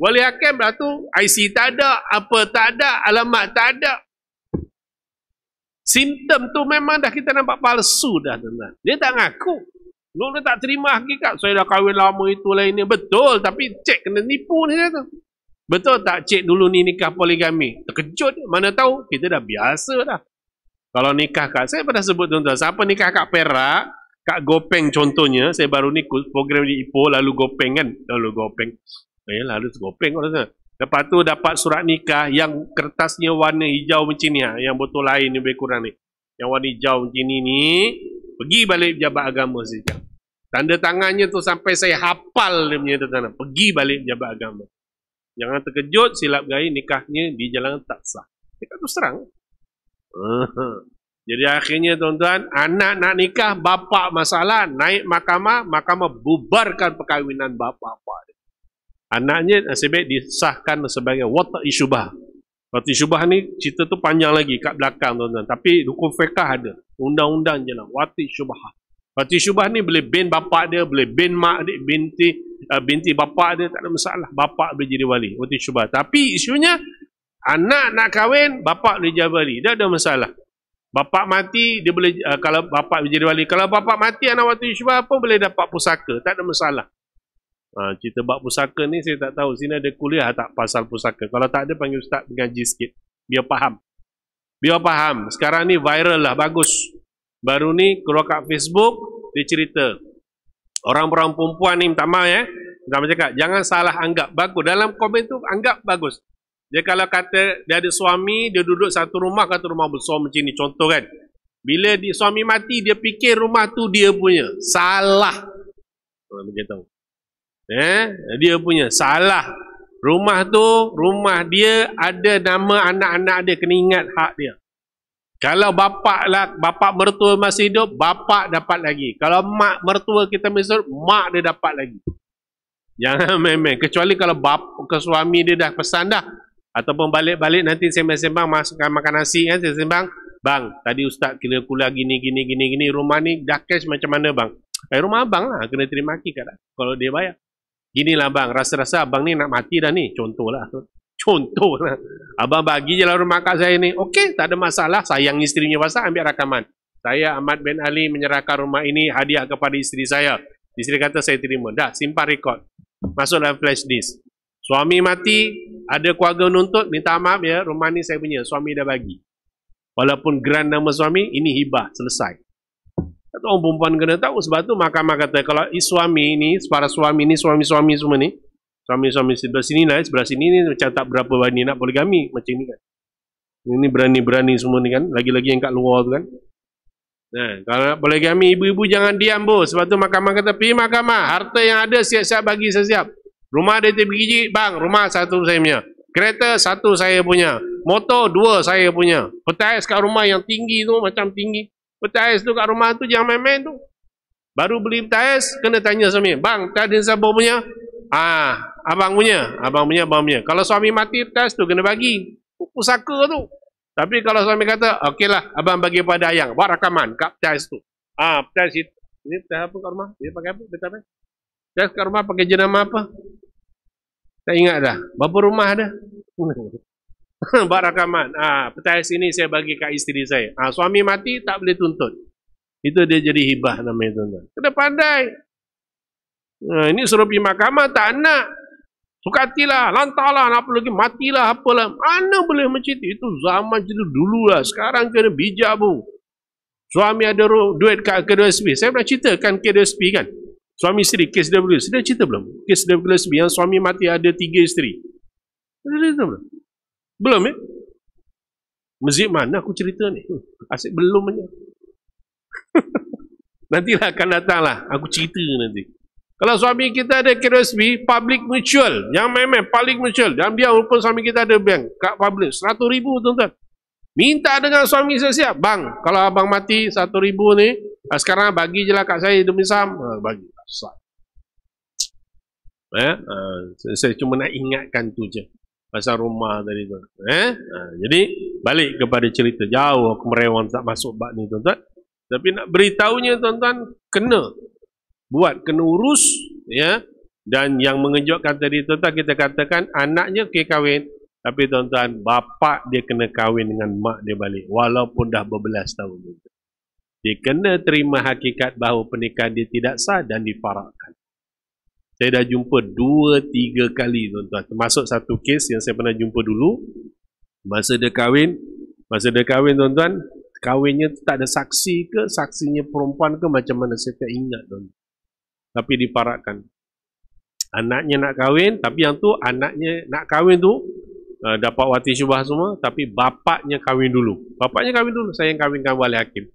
Wali Hakim lah tu, IC tak ada, apa tak ada, alamat tak ada. Simptom tu memang dah kita nampak palsu dah tuan-tuan. Dia tak ngaku. Nur dia tak terima hakikat. Saya dah kahwin lama itu lain ni. Betul. Tapi cek kena nipu ni dia Betul tak cek dulu ni nikah poligami? Terkejut. Mana tahu. Kita dah biasa dah. Kalau nikah kat. Saya pernah sebut tuan-tuan. Siapa nikah kat Perak. Kat Gopeng contohnya. Saya baru ni program di Ipoh. Lalu Gopeng kan. Lalu Gopeng. Ya, lalu Gopeng. Kalau Lepas tu dapat surat nikah yang kertasnya warna hijau macam ni. Ha, yang betul lain ni lebih kurang ni. Yang warna hijau macam ni ni. Pergi balik jabat agama sekejap. Tanda tangannya tu sampai saya hafal dia punya tanda tangan. Pergi balik jabat agama. Jangan terkejut silap gaya nikahnya di jalan tak sah. Dia kata serang. Jadi akhirnya tuan-tuan, anak nak nikah, bapa masalah, naik mahkamah, mahkamah bubarkan perkahwinan bapa-bapa. Anaknya nasib disahkan sebagai watak isyubah. Watak isyubah ni cerita tu panjang lagi kat belakang tuan-tuan. Tapi hukum fiqah ada. Undang-undang je lah. Watak isyubah. Pati syubah ni boleh bin bapak dia, boleh bin mak dia, binti eh, binti bapak dia tak ada masalah. Bapak boleh jadi wali. Pati syubah. Tapi isunya anak nak kahwin, bapak boleh jadi wali. Dia ada masalah. Bapak mati, dia boleh eh, kalau bapak boleh jadi wali. Kalau bapak mati anak waktu syubah pun boleh dapat pusaka. Tak ada masalah. Ha, cerita bab pusaka ni saya tak tahu. Sini ada kuliah tak pasal pusaka. Kalau tak ada, panggil ustaz mengaji sikit. Biar faham. Biar faham. Sekarang ni viral lah. Bagus. Baru ni keluar kat Facebook Dia cerita Orang-orang perempuan ni minta maaf ya Minta maaf cakap Jangan salah anggap Bagus Dalam komen tu anggap bagus Dia kalau kata Dia ada suami Dia duduk satu rumah Kata rumah besar macam ni Contoh kan Bila di, suami mati Dia fikir rumah tu dia punya Salah Eh, dia punya salah rumah tu rumah dia ada nama anak-anak dia kena ingat hak dia kalau bapak lah, bapak mertua masih hidup, bapak dapat lagi. Kalau mak mertua kita masih hidup, mak dia dapat lagi. Jangan <laughs> main-main. Kecuali kalau bap, ke suami dia dah pesan dah. Ataupun balik-balik nanti sembang-sembang masukkan makan nasi kan, sembang-sembang. Bang, tadi ustaz kira kula gini, gini, gini, gini. Rumah ni dah cash macam mana bang? Eh, rumah abang lah. Kena terima kaki kat Kalau dia bayar. gini lah bang, rasa-rasa abang ni nak mati dah ni. Contoh lah. Contoh lah. <laughs> Abang bagi je lah rumah kat saya ni. Okey, tak ada masalah. Sayang isterinya pasal ambil rakaman. Saya Ahmad bin Ali menyerahkan rumah ini hadiah kepada isteri saya. Isteri kata saya terima. Dah, simpan rekod. Masuk dalam flash disk. Suami mati, ada keluarga nuntut, minta maaf ya, rumah ni saya punya. Suami dah bagi. Walaupun grand nama suami, ini hibah, selesai. Tak tahu perempuan kena tahu sebab tu mahkamah kata kalau suami ni, para suami ni, suami-suami semua ni, suami-suami sebelah sini lah, sebelah sini ni macam tak berapa berani nak poligami macam ni kan. Ini berani-berani semua ni kan, lagi-lagi yang kat luar tu kan. Nah, kalau nak poligami ibu-ibu jangan diam bos. Sebab tu mahkamah kata pergi mahkamah, harta yang ada siap-siap bagi saya siap. Rumah dia tiba biji, bang, rumah satu saya punya. Kereta satu saya punya. Motor dua saya punya. Peti ais kat rumah yang tinggi tu macam tinggi. Peti ais tu kat rumah tu jangan main-main tu. Baru beli MTS, kena tanya suami. Bang, tadi siapa punya? Ah, abang punya. Abang punya, abang punya. Kalau suami mati, MTS tu kena bagi. Pusaka tu. Tapi kalau suami kata, okeylah, abang bagi pada ayang. Buat rakaman kat MTS tu. Ah, ha, MTS itu. Ini MTS apa kat rumah? Dia pakai apa? Dia tak pakai. MTS kat rumah pakai jenama apa? Tak ingat dah. Berapa rumah ada? <laughs> Buat rakaman. Ah, ha, MTS ini saya bagi kat isteri saya. Ah, suami mati, tak boleh tuntut. Itu dia jadi hibah nama itu. Kena pandai. Nah, ha, ini suruh pergi mahkamah tak nak. Suka hatilah, lantarlah, apa lagi, matilah, apalah. Mana boleh macam itu? Itu zaman macam dulu lah. Sekarang kena bijak bu. Suami ada duit kat KWSB. Saya pernah ceritakan kdsb kan? Suami isteri, kes WSB. Sudah cerita belum? Kes WSB yang suami mati ada tiga isteri. Sudah cerita belum? Belum ya? Eh? Masjid mana aku cerita ni? Asyik belum banyak. Nanti lah akan datang lah. Aku cerita nanti. Kalau suami kita ada KRSB, public mutual. Yang memang public mutual. Jangan biar rupa suami kita ada bank. Kak public. Seratus ribu tuan-tuan. Minta dengan suami saya siap. Bang, kalau abang mati satu ribu ni, ah, sekarang bagi je lah kat saya demi saham. Ah, bagi. Eh, ah, saya cuma nak ingatkan tu je. Pasal rumah tadi tu. Eh, jadi, balik kepada cerita. Jauh aku merewang tak masuk bak ni tuan-tuan. Tapi nak beritahunya tuan-tuan, kena buat, kena urus. Ya. Dan yang mengejutkan tadi tuan-tuan, kita katakan anaknya okey kahwin. Tapi tuan-tuan, bapak dia kena kahwin dengan mak dia balik. Walaupun dah berbelas tahun. Itu. Dia kena terima hakikat bahawa pernikahan dia tidak sah dan diparakkan. Saya dah jumpa dua, tiga kali tuan-tuan. Termasuk satu kes yang saya pernah jumpa dulu. Masa dia kahwin, masa dia kahwin tuan-tuan, kahwinnya tak ada saksi ke saksinya perempuan ke macam mana saya tak ingat tuan tapi diparatkan anaknya nak kahwin tapi yang tu anaknya nak kahwin tu uh, dapat wati syubah semua tapi bapaknya kahwin dulu bapaknya kahwin dulu saya yang kahwinkan wali hakim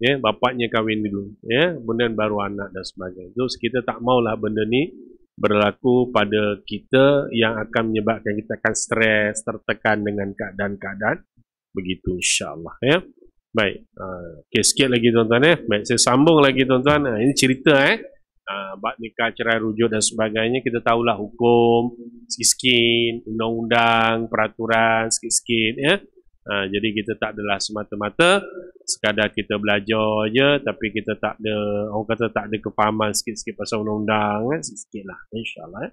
ya yeah, bapaknya kahwin dulu ya yeah, kemudian baru anak dan sebagainya terus kita tak maulah benda ni berlaku pada kita yang akan menyebabkan kita akan stres tertekan dengan keadaan-keadaan begitu insyaallah ya yeah. Baik. Ah, okay, sikit lagi tuan-tuan eh. Baik, saya sambung lagi tuan-tuan. Ah, ini cerita eh. Ah, Bak nikah, cerai, rujuk dan sebagainya. Kita tahulah hukum, sikit-sikit, undang-undang, peraturan, sikit-sikit ya. Eh. jadi kita tak adalah semata-mata sekadar kita belajar je tapi kita tak ada, orang kata tak ada kepahaman sikit-sikit pasal undang-undang eh. sikit-sikit lah. InsyaAllah eh.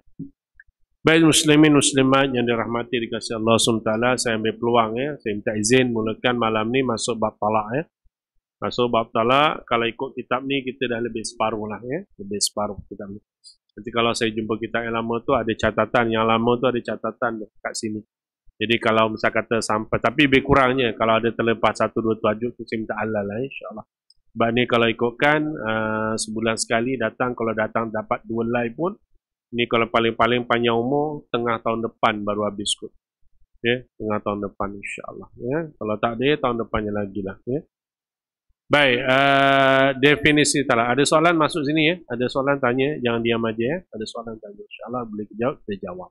Baik muslimin muslimat yang dirahmati dikasih Allah SWT, saya ambil peluang ya, saya minta izin mulakan malam ni masuk bab talak ya. Masuk bab talak, kalau ikut kitab ni kita dah lebih separuh lah ya, lebih separuh kitab ni. Nanti kalau saya jumpa kitab yang lama tu ada catatan, yang lama tu ada catatan dekat sini. Jadi kalau misalkan kata sampai, tapi lebih kurangnya kalau ada terlepas satu dua tuajuk tu saya minta Allah lah insyaAllah. Sebab ni kalau ikutkan, uh, sebulan sekali datang, kalau datang dapat dua live pun, ini kalau paling-paling panjang umur, tengah tahun depan baru habis kot. Ya, tengah tahun depan insyaAllah. Ya. Kalau tak ada, tahun depannya lagi lah. Ya. Baik, uh, definisi talak. Ada soalan masuk sini ya. Ada soalan tanya, jangan diam aja ya. Ada soalan tanya, insyaAllah boleh jawab, saya jawab.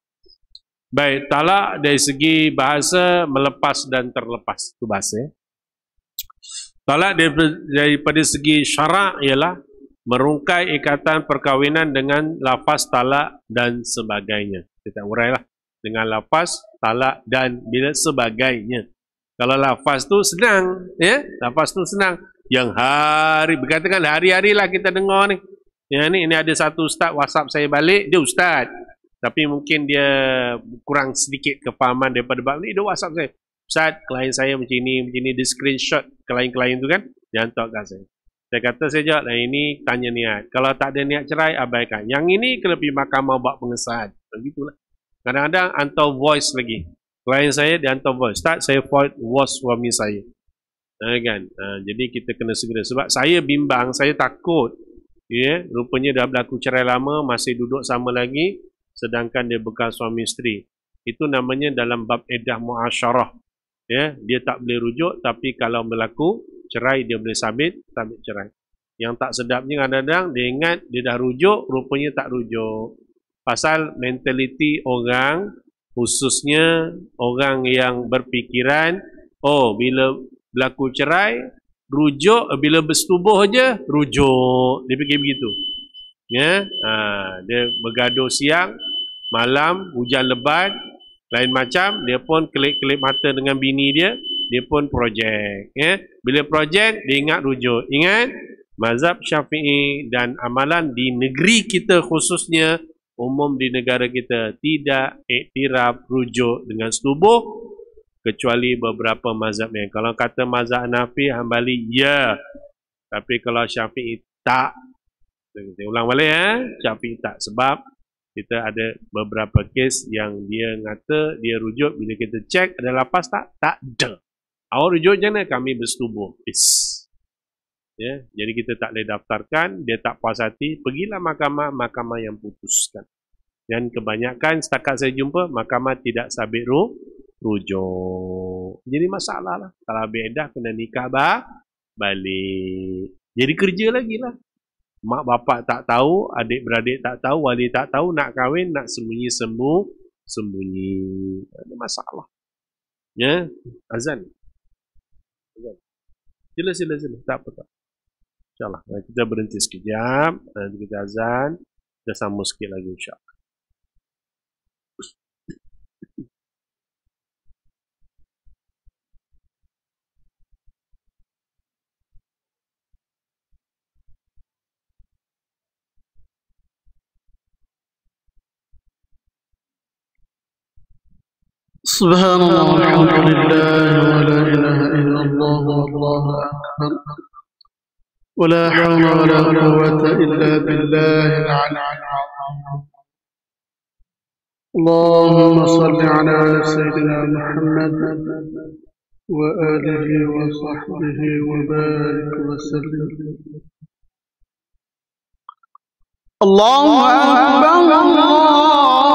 Baik, talak dari segi bahasa melepas dan terlepas. Itu bahasa ya. Talak daripada segi syarak ialah merungkai ikatan perkahwinan dengan lafaz talak dan sebagainya. Kita uraikan dengan lafaz talak dan bila sebagainya. Kalau lafaz tu senang, ya, lafaz tu senang. Yang hari berkatakan hari hari lah kita dengar ni. Ya ni ini ada satu ustaz WhatsApp saya balik, dia ustaz. Tapi mungkin dia kurang sedikit kefahaman daripada bab ni, dia WhatsApp saya. Ustaz, klien saya macam ni, macam ni, dia screenshot klien-klien tu kan, dia hantar kat saya. Dia kata saja, lah eh, ini tanya niat. Kalau tak ada niat cerai, abaikan. Yang ini kena pergi mahkamah buat pengesahan. Begitulah. Kadang-kadang hantar voice lagi. Klien saya dia hantar voice. Tak, saya fight was suami saya. Ha, kan? Ha, jadi kita kena segera. Sebab saya bimbang, saya takut. Ya, yeah, rupanya dah berlaku cerai lama, masih duduk sama lagi. Sedangkan dia bekas suami isteri. Itu namanya dalam bab edah mu'asyarah. Ya, yeah, dia tak boleh rujuk tapi kalau berlaku cerai dia boleh sabit sabit cerai yang tak sedapnya kadang-kadang dia ingat dia dah rujuk rupanya tak rujuk pasal mentaliti orang khususnya orang yang berfikiran oh bila berlaku cerai rujuk bila bersetubuh aja rujuk dia fikir begitu ya ha, dia bergaduh siang malam hujan lebat lain macam dia pun kelip-kelip mata dengan bini dia, dia pun projek. Ya. Bila projek, dia ingat rujuk. Ingat mazhab syafi'i dan amalan di negeri kita khususnya umum di negara kita tidak iktiraf rujuk dengan setubuh kecuali beberapa mazhab yang kalau kata mazhab nafi Hambali ya tapi kalau Syafi'i tak saya ulang balik ya Syafi'i tak sebab kita ada beberapa case yang dia kata, dia rujuk bila kita cek ada lapas tak? Tak ada. Awak rujuk je mana? Kami bersetubuh. Yes. Ya, jadi kita tak boleh daftarkan, dia tak puas hati, pergilah mahkamah, mahkamah yang putuskan. Dan kebanyakan setakat saya jumpa, mahkamah tidak sabit ru, rujuk. Jadi masalah lah. Kalau habis edah, kena nikah bah, balik. Jadi kerja lagi lah mak bapak tak tahu, adik beradik tak tahu, wali tak tahu, nak kahwin, nak sembunyi sembu, sembunyi. Ada masalah. Ya, azan. Azan. Sila, sila, sila. Tak apa, tak. InsyaAllah. Kita berhenti sekejap. Nanti kita azan. Kita sambung sikit lagi, insyaAllah. سبحان الله والحمد لله ولا إله إلا الله والله أكبر ولا حول ولا قوة إلا بالله العلي العظيم اللهم صل على سيدنا محمد وآله وصحبه وبارك وسلم الله أكبر الله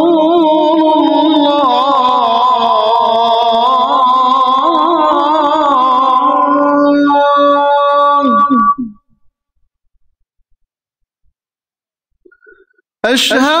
أشهد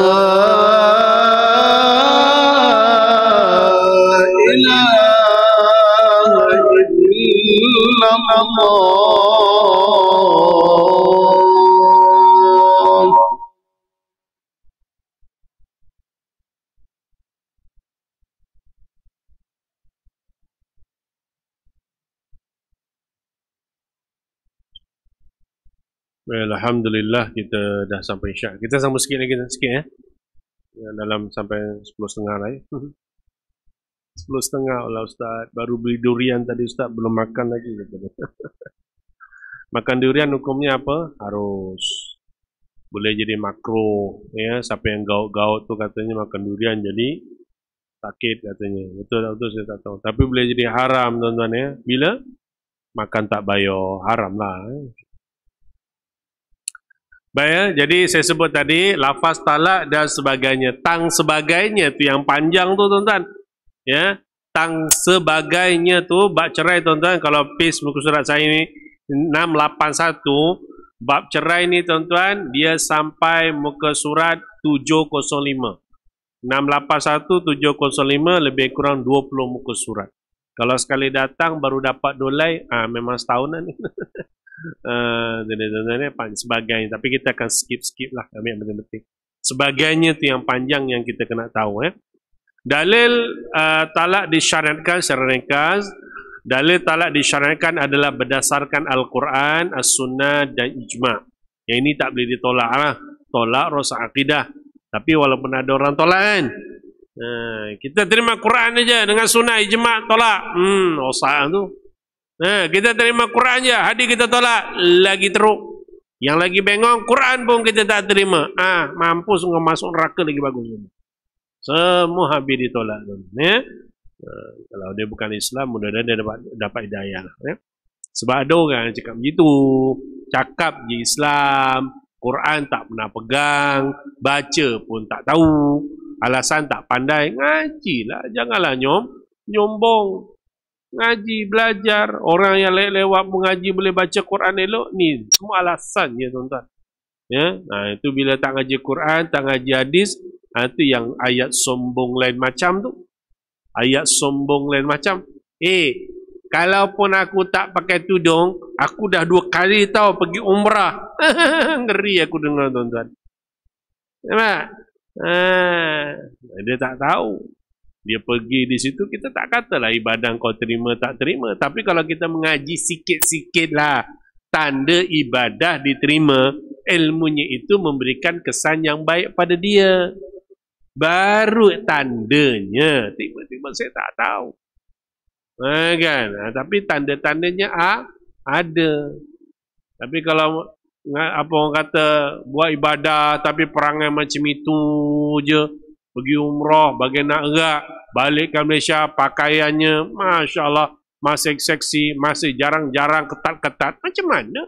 Alhamdulillah kita dah sampai syak. Kita sama sikit lagi sikit eh. Ya, dalam sampai 10.30 lah ya. 10.30 hmm. lah Ustaz. Baru beli durian tadi Ustaz. Belum makan lagi. <laughs> makan durian hukumnya apa? Harus. Boleh jadi makro. Ya. Siapa yang gaut-gaut tu katanya makan durian jadi sakit katanya. Betul tak betul saya tak tahu. Tapi boleh jadi haram tuan-tuan ya. Bila? Makan tak bayar. Haram lah. Eh. Baik, ya? jadi saya sebut tadi lafaz talak dan sebagainya. Tang sebagainya tu yang panjang tu tuan-tuan. Ya. Tang sebagainya tu bab cerai tuan-tuan kalau pis muka surat saya ni 681 bab cerai ni tuan-tuan dia sampai muka surat 705. 681 705 lebih kurang 20 muka surat. Kalau sekali datang baru dapat dolai, ah memang setahunan lah ni. <laughs> dan dan dan sebagainya tapi kita akan skip-skip lah kami yang penting-penting sebagainya tu yang panjang yang kita kena tahu eh. dalil uh, talak disyariatkan secara ringkas dalil talak disyariatkan adalah berdasarkan Al-Quran As-Sunnah dan Ijma' yang ini tak boleh ditolak lah tolak rosak akidah tapi walaupun ada orang tolak kan Nah, eh, kita terima Quran aja dengan sunnah ijma tolak. Hmm, osaan tu. Nah, eh, kita terima Quran je, hadis kita tolak, lagi teruk. Yang lagi bengong, Quran pun kita tak terima. Ah, ha, mampu semua masuk neraka lagi bagus. Semua habis ditolak. Ya? Nah, eh, kalau dia bukan Islam, mudah-mudahan dia dapat, dapat hidayah. Lah, ya? Sebab ada orang yang cakap begitu. Cakap je Islam, Quran tak pernah pegang, baca pun tak tahu, alasan tak pandai, ngaji lah, janganlah nyom, nyombong ngaji, belajar, orang yang lewat mengaji boleh baca Quran elok, ni semua alasan ya tuan-tuan. Ya, nah, itu bila tak ngaji Quran, tak ngaji hadis, nah, itu yang ayat sombong lain macam tu. Ayat sombong lain macam. Eh, pun aku tak pakai tudung, aku dah dua kali tau pergi umrah. <laughs> Ngeri aku dengar tuan-tuan. Nampak? Ha, dia tak tahu dia pergi di situ, kita tak katalah ibadah kau terima tak terima. Tapi kalau kita mengaji sikit-sikit lah, tanda ibadah diterima, ilmunya itu memberikan kesan yang baik pada dia. Baru tandanya, tiba-tiba saya tak tahu. Ha, kan? Ha, tapi tanda-tandanya ha, ada. Tapi kalau ha, apa orang kata buat ibadah tapi perangai macam itu je, pergi umrah, bagi nak erat, balik ke Malaysia, pakaiannya, Masya Allah, masih seksi, masih jarang-jarang ketat-ketat. Macam mana?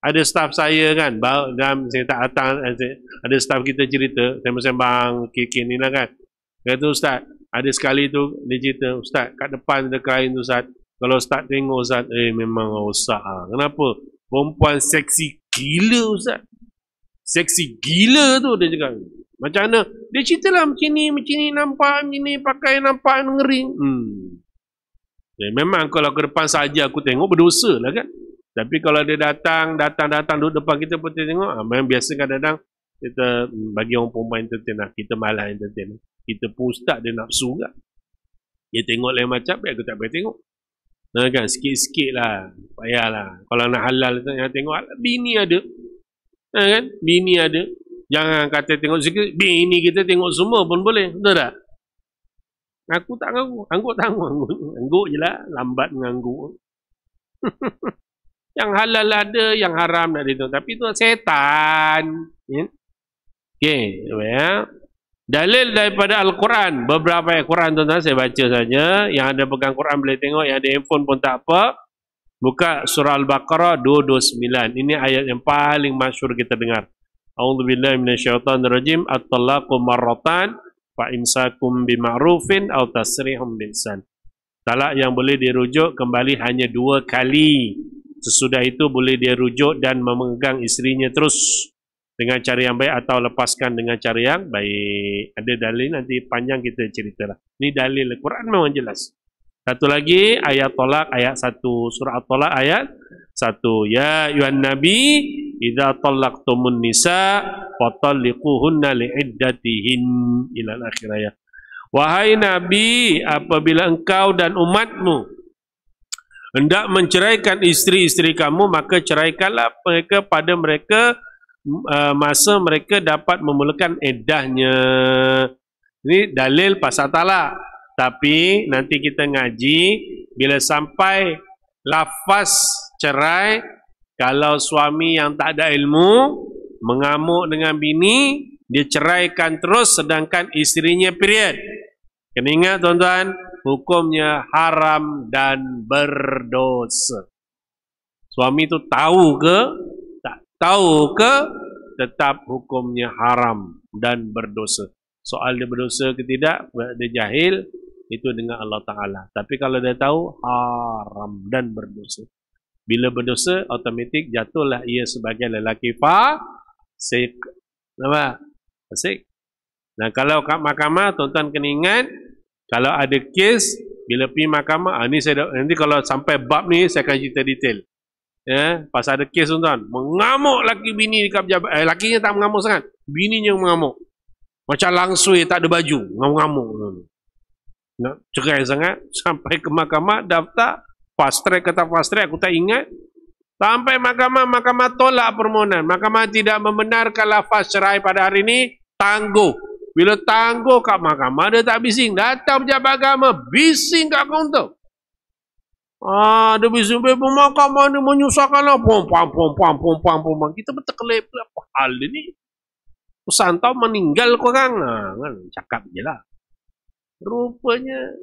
Ada staff saya kan, dalam saya tak datang, eh, ada staff kita cerita, saya macam bang Kikin ni lah kan. kata, Ustaz, ada sekali tu dia cerita, Ustaz, kat depan ada klien tu Ustaz, kalau Ustaz tengok Ustaz, eh memang usah lah. Kenapa? Perempuan seksi gila Ustaz. Seksi gila tu dia cakap. Macam mana? Dia ceritalah macam ni, macam ni nampak, macam ni pakai nampak ngeri. Hmm. Eh, memang kalau ke depan saja aku tengok berdosa lah kan. Tapi kalau dia datang, datang, datang duduk depan kita pun tengok. Ha, memang biasa kadang-kadang kita hmm, bagi orang perempuan entertain lah. Kita malah entertain lah. Kita pun ustaz dia nafsu kan. Dia tengok lain macam, aku tak payah tengok. Ha, kan? Sikit-sikit lah. Payahlah. Kalau nak halal, tengok. Bini ada. Ha, kan? Bini ada. Jangan kata tengok sikit, bini kita tengok semua pun boleh. Betul tak? Aku tak ngaku. Angguk tak ngaku. Angguk. je lah. Lambat mengangguk. <laughs> yang halal ada, yang haram nak ditengok. Tapi tu setan. Okay. Ya. Dalil daripada Al-Quran. Beberapa ayat Quran tuan saya baca saja. Yang ada pegang Quran boleh tengok. Yang ada handphone pun tak apa. Buka surah Al-Baqarah 229. Ini ayat yang paling masyur kita dengar. A'udzu billahi minasyaitonir rajim. At-talaqu marratan fa imsakum bima'rufin aw tasrihum bilsan. Talak yang boleh dirujuk kembali hanya dua kali. Sesudah itu boleh dia rujuk dan memegang istrinya terus dengan cara yang baik atau lepaskan dengan cara yang baik. Ada dalil nanti panjang kita ceritalah. Ini dalil Al-Quran memang jelas. Satu lagi ayat tolak ayat satu surah tolak ayat satu ya yuan nabi idza talaqtumun nisa fa taliquhunna li iddatihin ila akhir ayat wahai nabi apabila engkau dan umatmu hendak menceraikan istri-istri kamu maka ceraikanlah mereka pada mereka uh, masa mereka dapat memulakan iddahnya ini dalil pasal talak tapi nanti kita ngaji bila sampai lafaz cerai kalau suami yang tak ada ilmu, mengamuk dengan bini, dia ceraikan terus sedangkan istrinya period. Kena ingat tuan-tuan, hukumnya haram dan berdosa. Suami itu tahu ke? Tak tahu ke? Tetap hukumnya haram dan berdosa. Soal dia berdosa ke tidak, dia jahil, itu dengan Allah Ta'ala. Tapi kalau dia tahu, haram dan berdosa. Bila berdosa, otomatik jatuhlah ia sebagai lelaki fasik. Nama fasik. Nah, kalau kat mahkamah, tuan-tuan kena ingat, kalau ada kes, bila pergi mahkamah, ah, ni saya dah, nanti kalau sampai bab ni, saya akan cerita detail. Ya, eh, pasal ada kes tuan-tuan. Mengamuk laki bini dekat pejabat. Eh, lakinya tak mengamuk sangat. Bininya yang mengamuk. Macam langsui, tak ada baju. Mengamuk. Nak cerai sangat. <laughs> Sampai ke mahkamah, daftar fast track kata fast track aku tak ingat sampai mahkamah mahkamah tolak permohonan mahkamah tidak membenarkan lafaz cerai pada hari ini tangguh bila tangguh kat mahkamah dia tak bising datang pejabat agama bising kat kaunter ah dia bising bila mahkamah ni menyusahkan lah pom pom pom pom pom pom pom kita berterkelip lah, apa hal dia ni pesan meninggal korang ah, kan cakap je lah. rupanya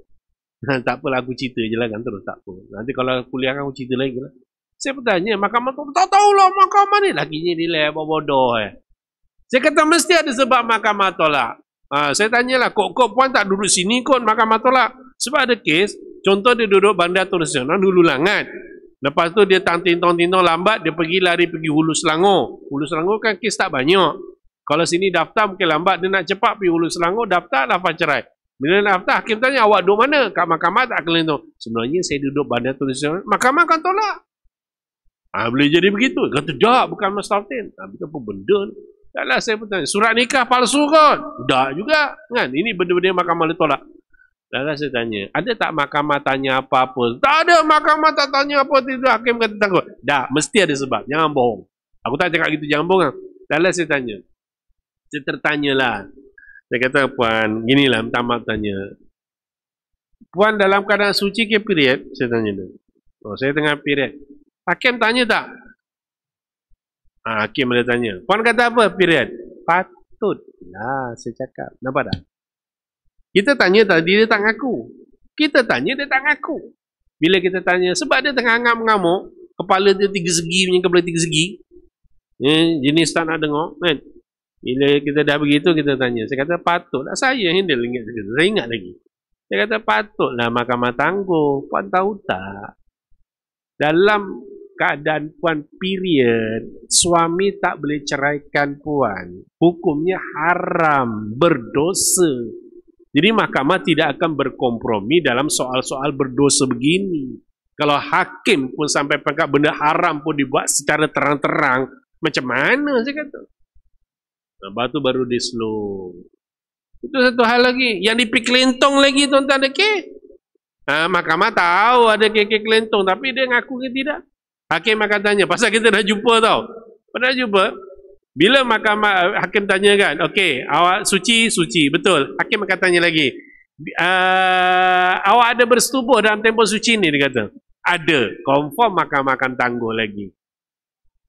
<laughs> tak apalah aku cerita je lah kan terus tak apa. Nanti kalau kuliah kan aku cerita lagi lah. Saya bertanya mahkamah tu tak tahu lah mahkamah ni lagi ni dia apa bodoh eh. Saya kata mesti ada sebab mahkamah tolak. Ha, saya tanyalah kok kok puan tak duduk sini kok mahkamah tolak. Sebab ada kes contoh dia duduk bandar tradisional dulu langat. Lepas tu dia tang tintong tintong lambat dia pergi lari pergi hulu Selangor. Hulu Selangor kan kes tak banyak. Kalau sini daftar mungkin lambat dia nak cepat pergi hulu Selangor daftar lah cerai. Bila nak daftar, hakim tanya, awak duduk mana? Kat mahkamah tak kena tu. Sebenarnya saya duduk bandar tu. Mahkamah akan tolak. Ha, boleh jadi begitu. Kata, tak, bukan Mas Tartin. Ha, bukan apa benda ni. Taklah saya pun tanya, surat nikah palsu kot? Tak juga. Kan? Ini benda-benda mahkamah boleh tolak. Lalu saya tanya, ada tak mahkamah tanya apa-apa? Tak ada mahkamah tak tanya apa tidak hakim kata takut. Dah, mesti ada sebab. Jangan bohong. Aku tak cakap gitu, jangan bohong. Lalu saya tanya. Saya tertanyalah. Dia kata, Puan, ginilah minta maaf tanya. Puan dalam keadaan suci ke period? Saya tanya dia. Oh, saya tengah period. Hakim tanya tak? Ha, Hakim boleh tanya. Puan kata apa period? Patutlah saya cakap. Nampak tak? Kita tanya tak? dia tak ngaku. Kita tanya dia tak ngaku. Bila kita tanya, sebab dia tengah ngam-ngamuk, kepala dia tiga segi, punya kepala tiga segi, eh, jenis tak nak dengar, kan? Eh. Bila kita dah begitu, kita tanya. Saya kata, patut tak lah saya yang dia ingat Saya ingat lagi. Saya kata, patutlah mahkamah tangguh. Puan tahu tak? Dalam keadaan puan period, suami tak boleh ceraikan puan. Hukumnya haram, berdosa. Jadi mahkamah tidak akan berkompromi dalam soal-soal berdosa begini. Kalau hakim pun sampai pangkat benda haram pun dibuat secara terang-terang, macam mana saya kata? Lepas tu baru dia slow. Itu satu hal lagi. Yang dipiklintong lagi tuan-tuan ada kek. Ha, mahkamah tahu ada kek-kek kelentong. Tapi dia ngaku ke tidak. Hakim akan tanya. Pasal kita dah jumpa tau. Pernah jumpa? Bila mahkamah eh, hakim tanya kan. Okey. Awak suci? Suci. Betul. Hakim akan tanya lagi. Uh, awak ada bersetubuh dalam tempoh suci ni dia kata. Ada. Confirm mahkamah akan tangguh lagi.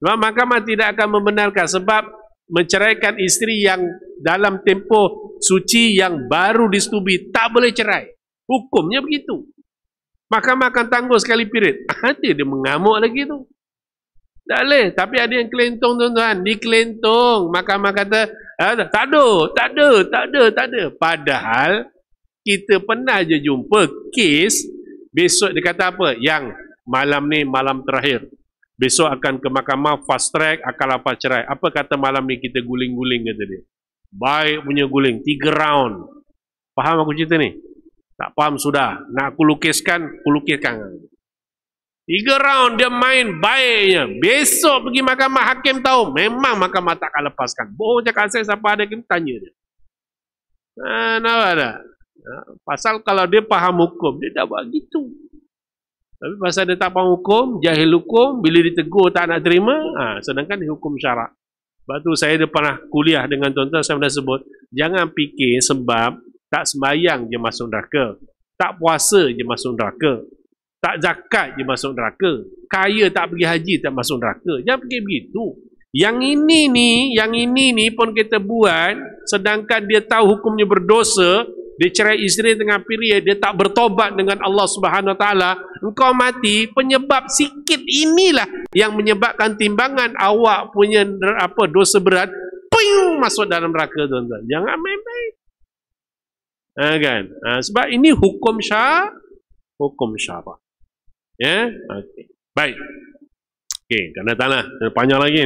Sebab mahkamah tidak akan membenarkan. Sebab menceraikan isteri yang dalam tempoh suci yang baru disetubi tak boleh cerai. Hukumnya begitu. Mahkamah akan tangguh sekali pirit. <laughs> Ada dia mengamuk lagi tu. Tak boleh. Tapi ada yang kelentong tuan-tuan. Di kelentong. Mahkamah kata, ah, tak ada, tak ada, tak ada, tak ada. Padahal, kita pernah je jumpa kes, besok dia kata apa? Yang malam ni malam terakhir. Besok akan ke mahkamah fast track akan lapar cerai. Apa kata malam ni kita guling-guling kata dia. Baik punya guling. Tiga round. Faham aku cerita ni? Tak faham sudah. Nak aku lukiskan, aku lukiskan. Tiga round dia main baiknya. Besok pergi mahkamah hakim tahu. Memang mahkamah tak akan lepaskan. Bohong cakap saya siapa ada hakim tanya dia. Ha, nah, nak ada. Ah, pasal kalau dia faham hukum, dia dah buat gitu. Tapi pasal dia tak faham hukum, jahil hukum, bila ditegur tak nak terima, ha, sedangkan dihukum syarak. Sebab tu saya dah pernah kuliah dengan tuan-tuan, saya pernah sebut, jangan fikir sebab tak sembayang je masuk neraka. Tak puasa je masuk neraka. Tak zakat je masuk neraka. Kaya tak pergi haji tak masuk neraka. Jangan fikir begitu. Yang ini ni, yang ini ni pun kita buat sedangkan dia tahu hukumnya berdosa, dia cerai isteri tengah period, dia tak bertobat dengan Allah Subhanahu Wa Taala, engkau mati, penyebab sikit inilah yang menyebabkan timbangan awak punya apa dosa berat, ping masuk dalam neraka tuan-tuan. Jangan main-main. Ha, kan? Ha, sebab ini hukum syar, hukum syara. Ya? Okay. Baik. okay kena tanah. Panjang lagi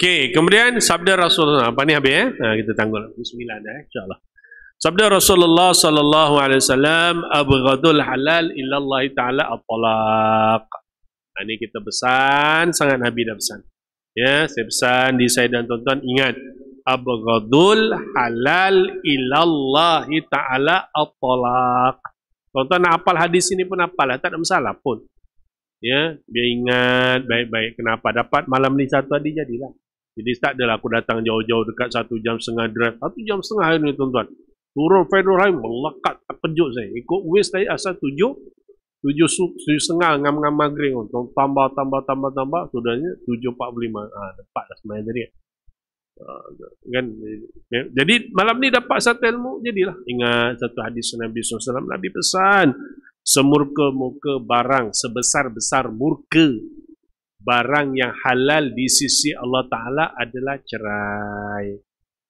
okay kemudian sabda Rasulullah. Apa ni habis eh? Ha, kita tanggung. Bismillah dah eh. InsyaAllah. Sabda Rasulullah sallallahu alaihi wasallam abghadul halal illallah taala at-talaq. Nah, ini kita pesan sangat Nabi dah pesan. Ya, saya pesan di saya dan tuan-tuan ingat abghadul halal illallah taala at-talaq. Tuan-tuan hafal hadis ini pun hafal lah, tak ada masalah pun. Ya, dia ingat baik-baik kenapa dapat malam ni satu hari jadilah. Jadi tak adalah aku datang jauh-jauh dekat satu jam setengah drive. Satu jam setengah ini tuan-tuan. Turun Federal Highway, melekat terkejut saya. Ikut waste tadi asal tujuh, tujuh, setengah ngam-ngam maghrib. Tambah, tambah, tambah, tambah. Sudahnya tujuh empat puluh lima. Ha, ah, dapat lah semuanya tadi. Ha, kan? Ya, jadi malam ni dapat satu ilmu. Jadilah. Ingat satu hadis Nabi SAW. Nabi pesan. Semurka-murka barang. Sebesar-besar murka. Barang yang halal di sisi Allah Ta'ala adalah cerai.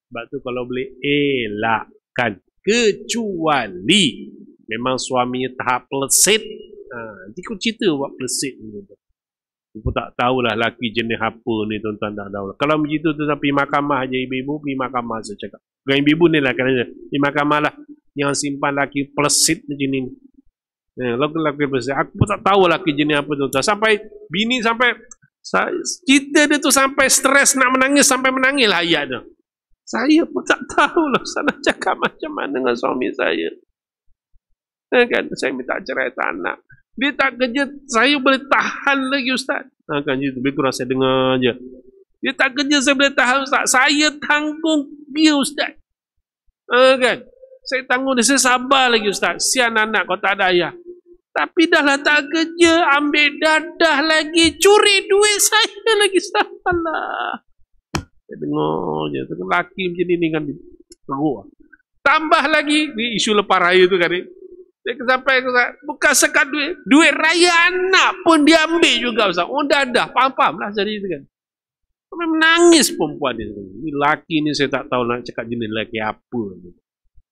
Sebab tu kalau boleh, elak dibolehkan kecuali memang suaminya tahap pelesit ha, nanti aku cerita buat pelesit ni aku tak tahulah laki jenis apa ni tuan-tuan tak tahu kalau macam tu tuan-tuan pergi mahkamah je ibu-ibu pergi mahkamah saya cakap bukan ibu-ibu ni lah kerana pergi mahkamah lah yang simpan laki pelesit macam ni ha, Eh, laki pelesit. Aku pun tak tahu laki jenis apa tuan-tuan. Sampai bini sampai cerita dia tu sampai stres nak menangis sampai menangis lah ayat dia. Saya pun tak tahulah saya nak cakap macam mana dengan suami saya. Eh, kan? Saya minta cerai tak nak. Dia tak kerja, saya boleh tahan lagi Ustaz. Ha, kan, jadi lebih kurang saya dengar je. Dia tak kerja, saya boleh tahan Ustaz. Saya tanggung dia Ustaz. Ha, kan? Saya tanggung dia, saya sabar lagi Ustaz. Sian anak, kau tak ada ayah. Tapi dah lah tak kerja, ambil dadah lagi, curi duit saya lagi. Astagfirullah. Dia dengar je. Tapi lelaki macam ni, kan teruk ah. Tambah lagi, ni isu lepas raya tu kan ni. Dia sampai ke bukan sekadar duit, duit raya anak pun dia ambil juga Ustaz. Oh dah dah, faham-faham lah jadi itu kan. Tapi menangis perempuan dia. Ini laki ni saya tak tahu nak cakap jenis lelaki apa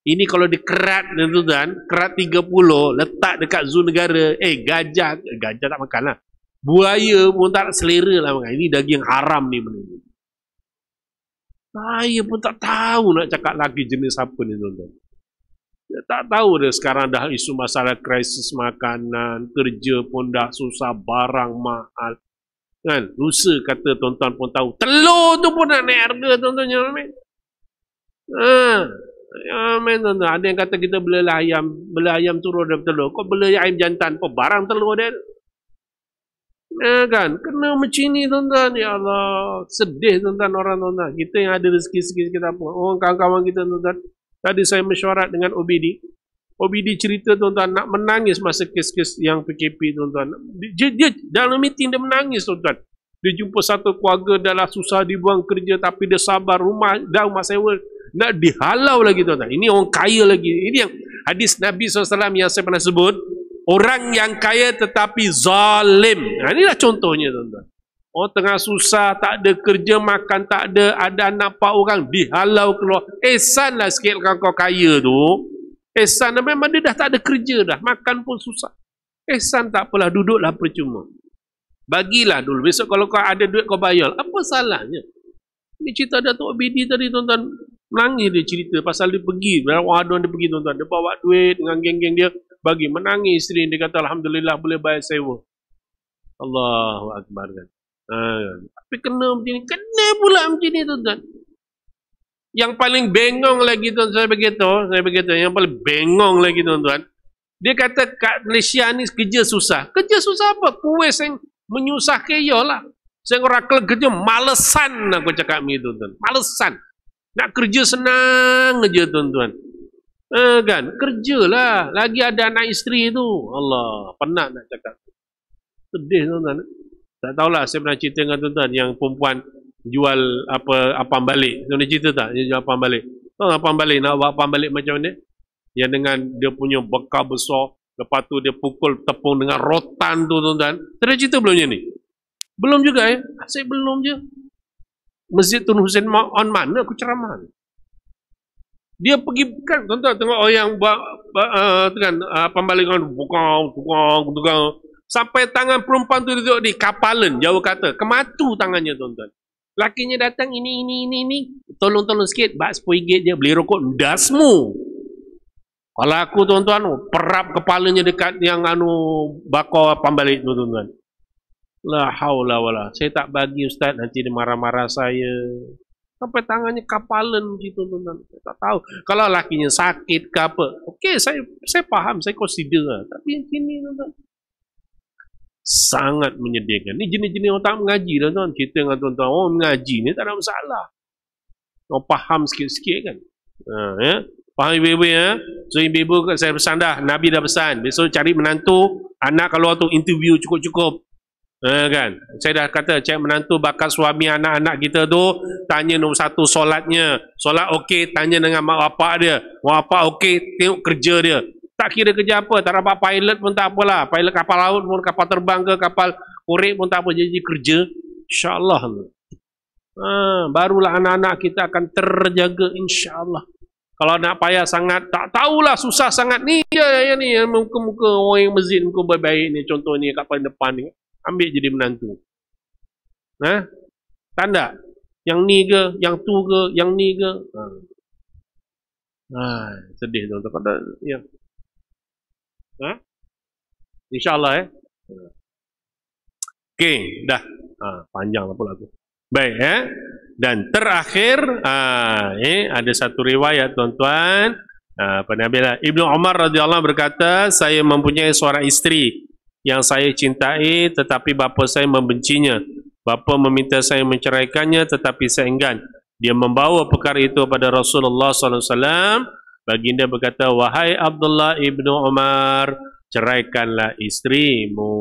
Ini kalau dikerat kerat tu kan, kerat 30, letak dekat zoo negara, eh gajah, gajah tak makan lah. Buaya pun tak selera lah Ini daging haram ni benda saya pun tak tahu nak cakap lagi jenis apa ni tuan-tuan. Dia tak tahu dah sekarang dah isu masalah krisis makanan, kerja pun dah susah, barang mahal. Kan? Rusa kata tuan-tuan pun tahu. Telur tu pun nak naik harga tuan-tuan. Ya, amin. Ha. Ya, amin tuan-tuan. Ada yang kata kita bela ayam, bela ayam turun dari telur. Kau bela ayam jantan pun barang telur dia. Ya kan? Kena macam ni tuan-tuan. Ya Allah. Sedih tuan-tuan orang tuan-tuan. Kita yang ada rezeki sikit kita apa. Orang oh, kawan-kawan kita tuan-tuan. Tadi saya mesyuarat dengan OBD. OBD cerita tuan-tuan nak menangis masa kes-kes yang PKP tuan-tuan. Dia, dia, dalam meeting dia menangis tuan-tuan. Dia jumpa satu keluarga dalam susah dibuang kerja tapi dia sabar rumah dah rumah sewa nak dihalau lagi tuan-tuan. Ini orang kaya lagi. Ini yang hadis Nabi SAW yang saya pernah sebut. Orang yang kaya tetapi zalim. Nah, ha, inilah contohnya tuan-tuan. Orang oh, tengah susah, tak ada kerja, makan tak ada, ada anak pak orang, dihalau keluar. Ehsanlah sikit kalau kau kaya tu. Ehsan memang dia dah tak ada kerja dah. Makan pun susah. Ehsan tak apalah, duduklah percuma. Bagilah dulu. Besok kalau kau ada duit kau bayar. Apa salahnya? Ini cerita Datuk Bidi tadi tuan-tuan. Menangis dia cerita pasal dia pergi. Berapa aduan dia pergi tuan-tuan. Dia bawa duit dengan geng-geng dia bagi menangis isteri dia kata alhamdulillah boleh bayar sewa Allahu akbar kan ha, kan? tapi kena macam ni kena pula macam ni tuan yang paling bengong lagi tuan saya begitu saya begitu yang paling bengong lagi tuan-tuan dia kata kat Malaysia ni kerja susah kerja susah apa kuis yang menyusahkan iyalah saya orang kelak kerja malesan aku cakap macam begitu tuan malesan nak kerja senang aja tuan-tuan Eh, kan? Kerjalah. Lagi ada anak isteri tu. Allah, penat nak cakap. Sedih tuan-tuan. Tak tahulah saya pernah cerita dengan tuan-tuan yang perempuan jual apa apa balik. Tuan pernah cerita tak? Dia jual apa balik. Tuan apa balik, nak buat apam balik macam mana? Yang dengan dia punya bekal besar, lepas tu dia pukul tepung dengan rotan tu tuan-tuan. Tuan cerita belum ni? Belum juga ya? Eh? Saya belum je. Masjid Tun Hussein on mana aku ceramah dia pergi kan tuan-tuan tengok orang buat uh, kan uh, eh, pembalikan bukong bukong bukong sampai tangan perempuan tu duduk di kapalan jawa kata kematu tangannya tuan-tuan lakinya datang ini ini ini ini tolong tolong sikit bak sepuluh ringgit je beli rokok dasmu kalau aku tuan-tuan oh, perap kepalanya dekat yang anu bakar pembalik tu tuan-tuan la haula wala saya tak bagi ustaz nanti dia marah-marah saya Sampai tangannya kapalan gitu tuan Saya tak tahu. Kalau lakinya sakit kape. apa. Okey, saya saya paham, Saya konsider. Lah. Tapi yang kini tuan Sangat menyedihkan. Ni jenis-jenis orang tak mengaji lah tuan Kita dengan tuan-tuan. Orang mengaji ni tak ada masalah. Orang faham sikit-sikit kan. Ha, ya? Faham ibu-ibu ya. So ibu-ibu saya pesan dah. Nabi dah pesan. Besok cari menantu. Anak keluar tu interview cukup-cukup. Eh, kan? Saya dah kata, cek menantu bakal suami anak-anak kita tu, tanya nombor satu solatnya. Solat okey, tanya dengan mak bapak dia. Mak bapak okey, tengok kerja dia. Tak kira kerja apa, tak dapat pilot pun tak apalah. Pilot kapal laut pun, kapal terbang ke, kapal korek pun tak apa. Jadi kerja, insyaAllah. Ha, barulah anak-anak kita akan terjaga, insyaAllah. Kalau nak payah sangat, tak tahulah susah sangat. Ni ya, ya, ni, muka-muka orang yang masjid, muka baik-baik ni, contoh ni, kat paling depan ni ambil jadi menantu. Nah, ha? tanda yang ni ke, yang tu ke, yang ni ke. Ha. Ha, sedih tuan-tuan kata ya. Ha? Insya-Allah eh. Ha. Okey, dah. Ha, panjang pula aku. Baik eh. Dan terakhir ha, eh, ada satu riwayat tuan-tuan. Ha, Ibnu Umar radhiyallahu anhu berkata, saya mempunyai seorang isteri yang saya cintai tetapi bapa saya membencinya. Bapa meminta saya menceraikannya tetapi saya enggan. Dia membawa perkara itu kepada Rasulullah Sallallahu Alaihi Wasallam. Baginda berkata, Wahai Abdullah ibnu Umar, ceraikanlah istrimu.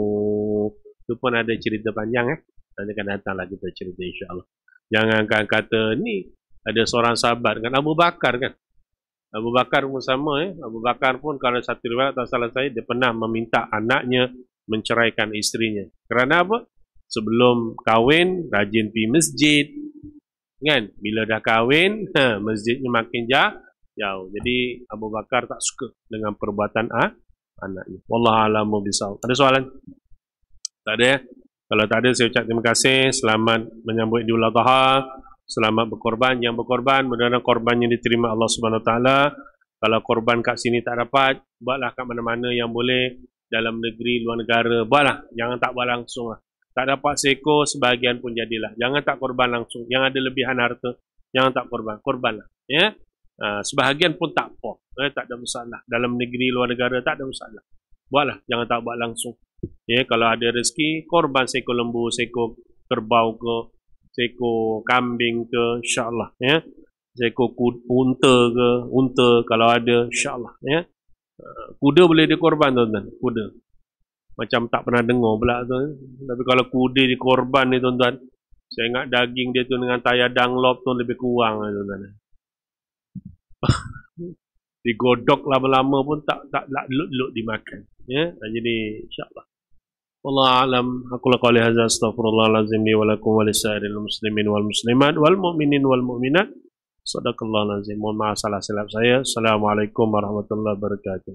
Itu pun ada cerita panjang. Eh? Nanti akan datanglah kita cerita Insya Allah. Jangan kau kata, ni ada seorang sahabat kan Abu Bakar kan. Abu Bakar pun sama. Eh? Abu Bakar pun kalau satu riwayat tak salah saya, dia pernah meminta anaknya menceraikan istrinya. Kerana apa? Sebelum kahwin, rajin pergi masjid. Kan? Bila dah kahwin, <laughs> ha, masjidnya makin jauh. jauh. Jadi Abu Bakar tak suka dengan perbuatan ah, anaknya. Wallahu alamu bisaw. Ada soalan? Tak ada ya? Kalau tak ada, saya ucap terima kasih. Selamat menyambut Idul Adha. Selamat berkorban. Yang berkorban, mudah-mudahan korbannya diterima Allah Subhanahu Wa Taala. Kalau korban kat sini tak dapat, buatlah kat mana-mana yang boleh dalam negeri, luar negara, buatlah. Jangan tak buat langsung lah. Tak dapat seko, sebahagian pun jadilah. Jangan tak korban langsung. Yang ada lebihan harta, jangan tak korban. Korban lah. Ya? Uh, sebahagian pun tak apa. Eh, tak ada masalah. Dalam negeri, luar negara, tak ada masalah. Buatlah. Jangan tak buat langsung. Ya? Kalau ada rezeki, korban seko lembu, seko kerbau ke, seko kambing ke, insyaAllah. Ya? Seekor unta ke, unta kalau ada, insyaAllah. Ya? Yeah? Eh, kuda boleh dikorban tuan-tuan kuda macam tak pernah dengar pula tu tapi kalau kuda dikorban ni tuan-tuan saya ingat daging dia tu dengan tayar dunlop tu lebih kurang lah, tuan-tuan <laughs> digodok lama-lama pun tak tak lak lut-lut dimakan ya yeah? jadi insyaallah Allah alam aku la qali hadza astaghfirullah lazim li wa lakum wa lisairil muslimin wal muslimat wal mu'minin wal mu'minat Sadaqallah nazim. Mohon maaf salah silap saya. Assalamualaikum warahmatullahi wabarakatuh.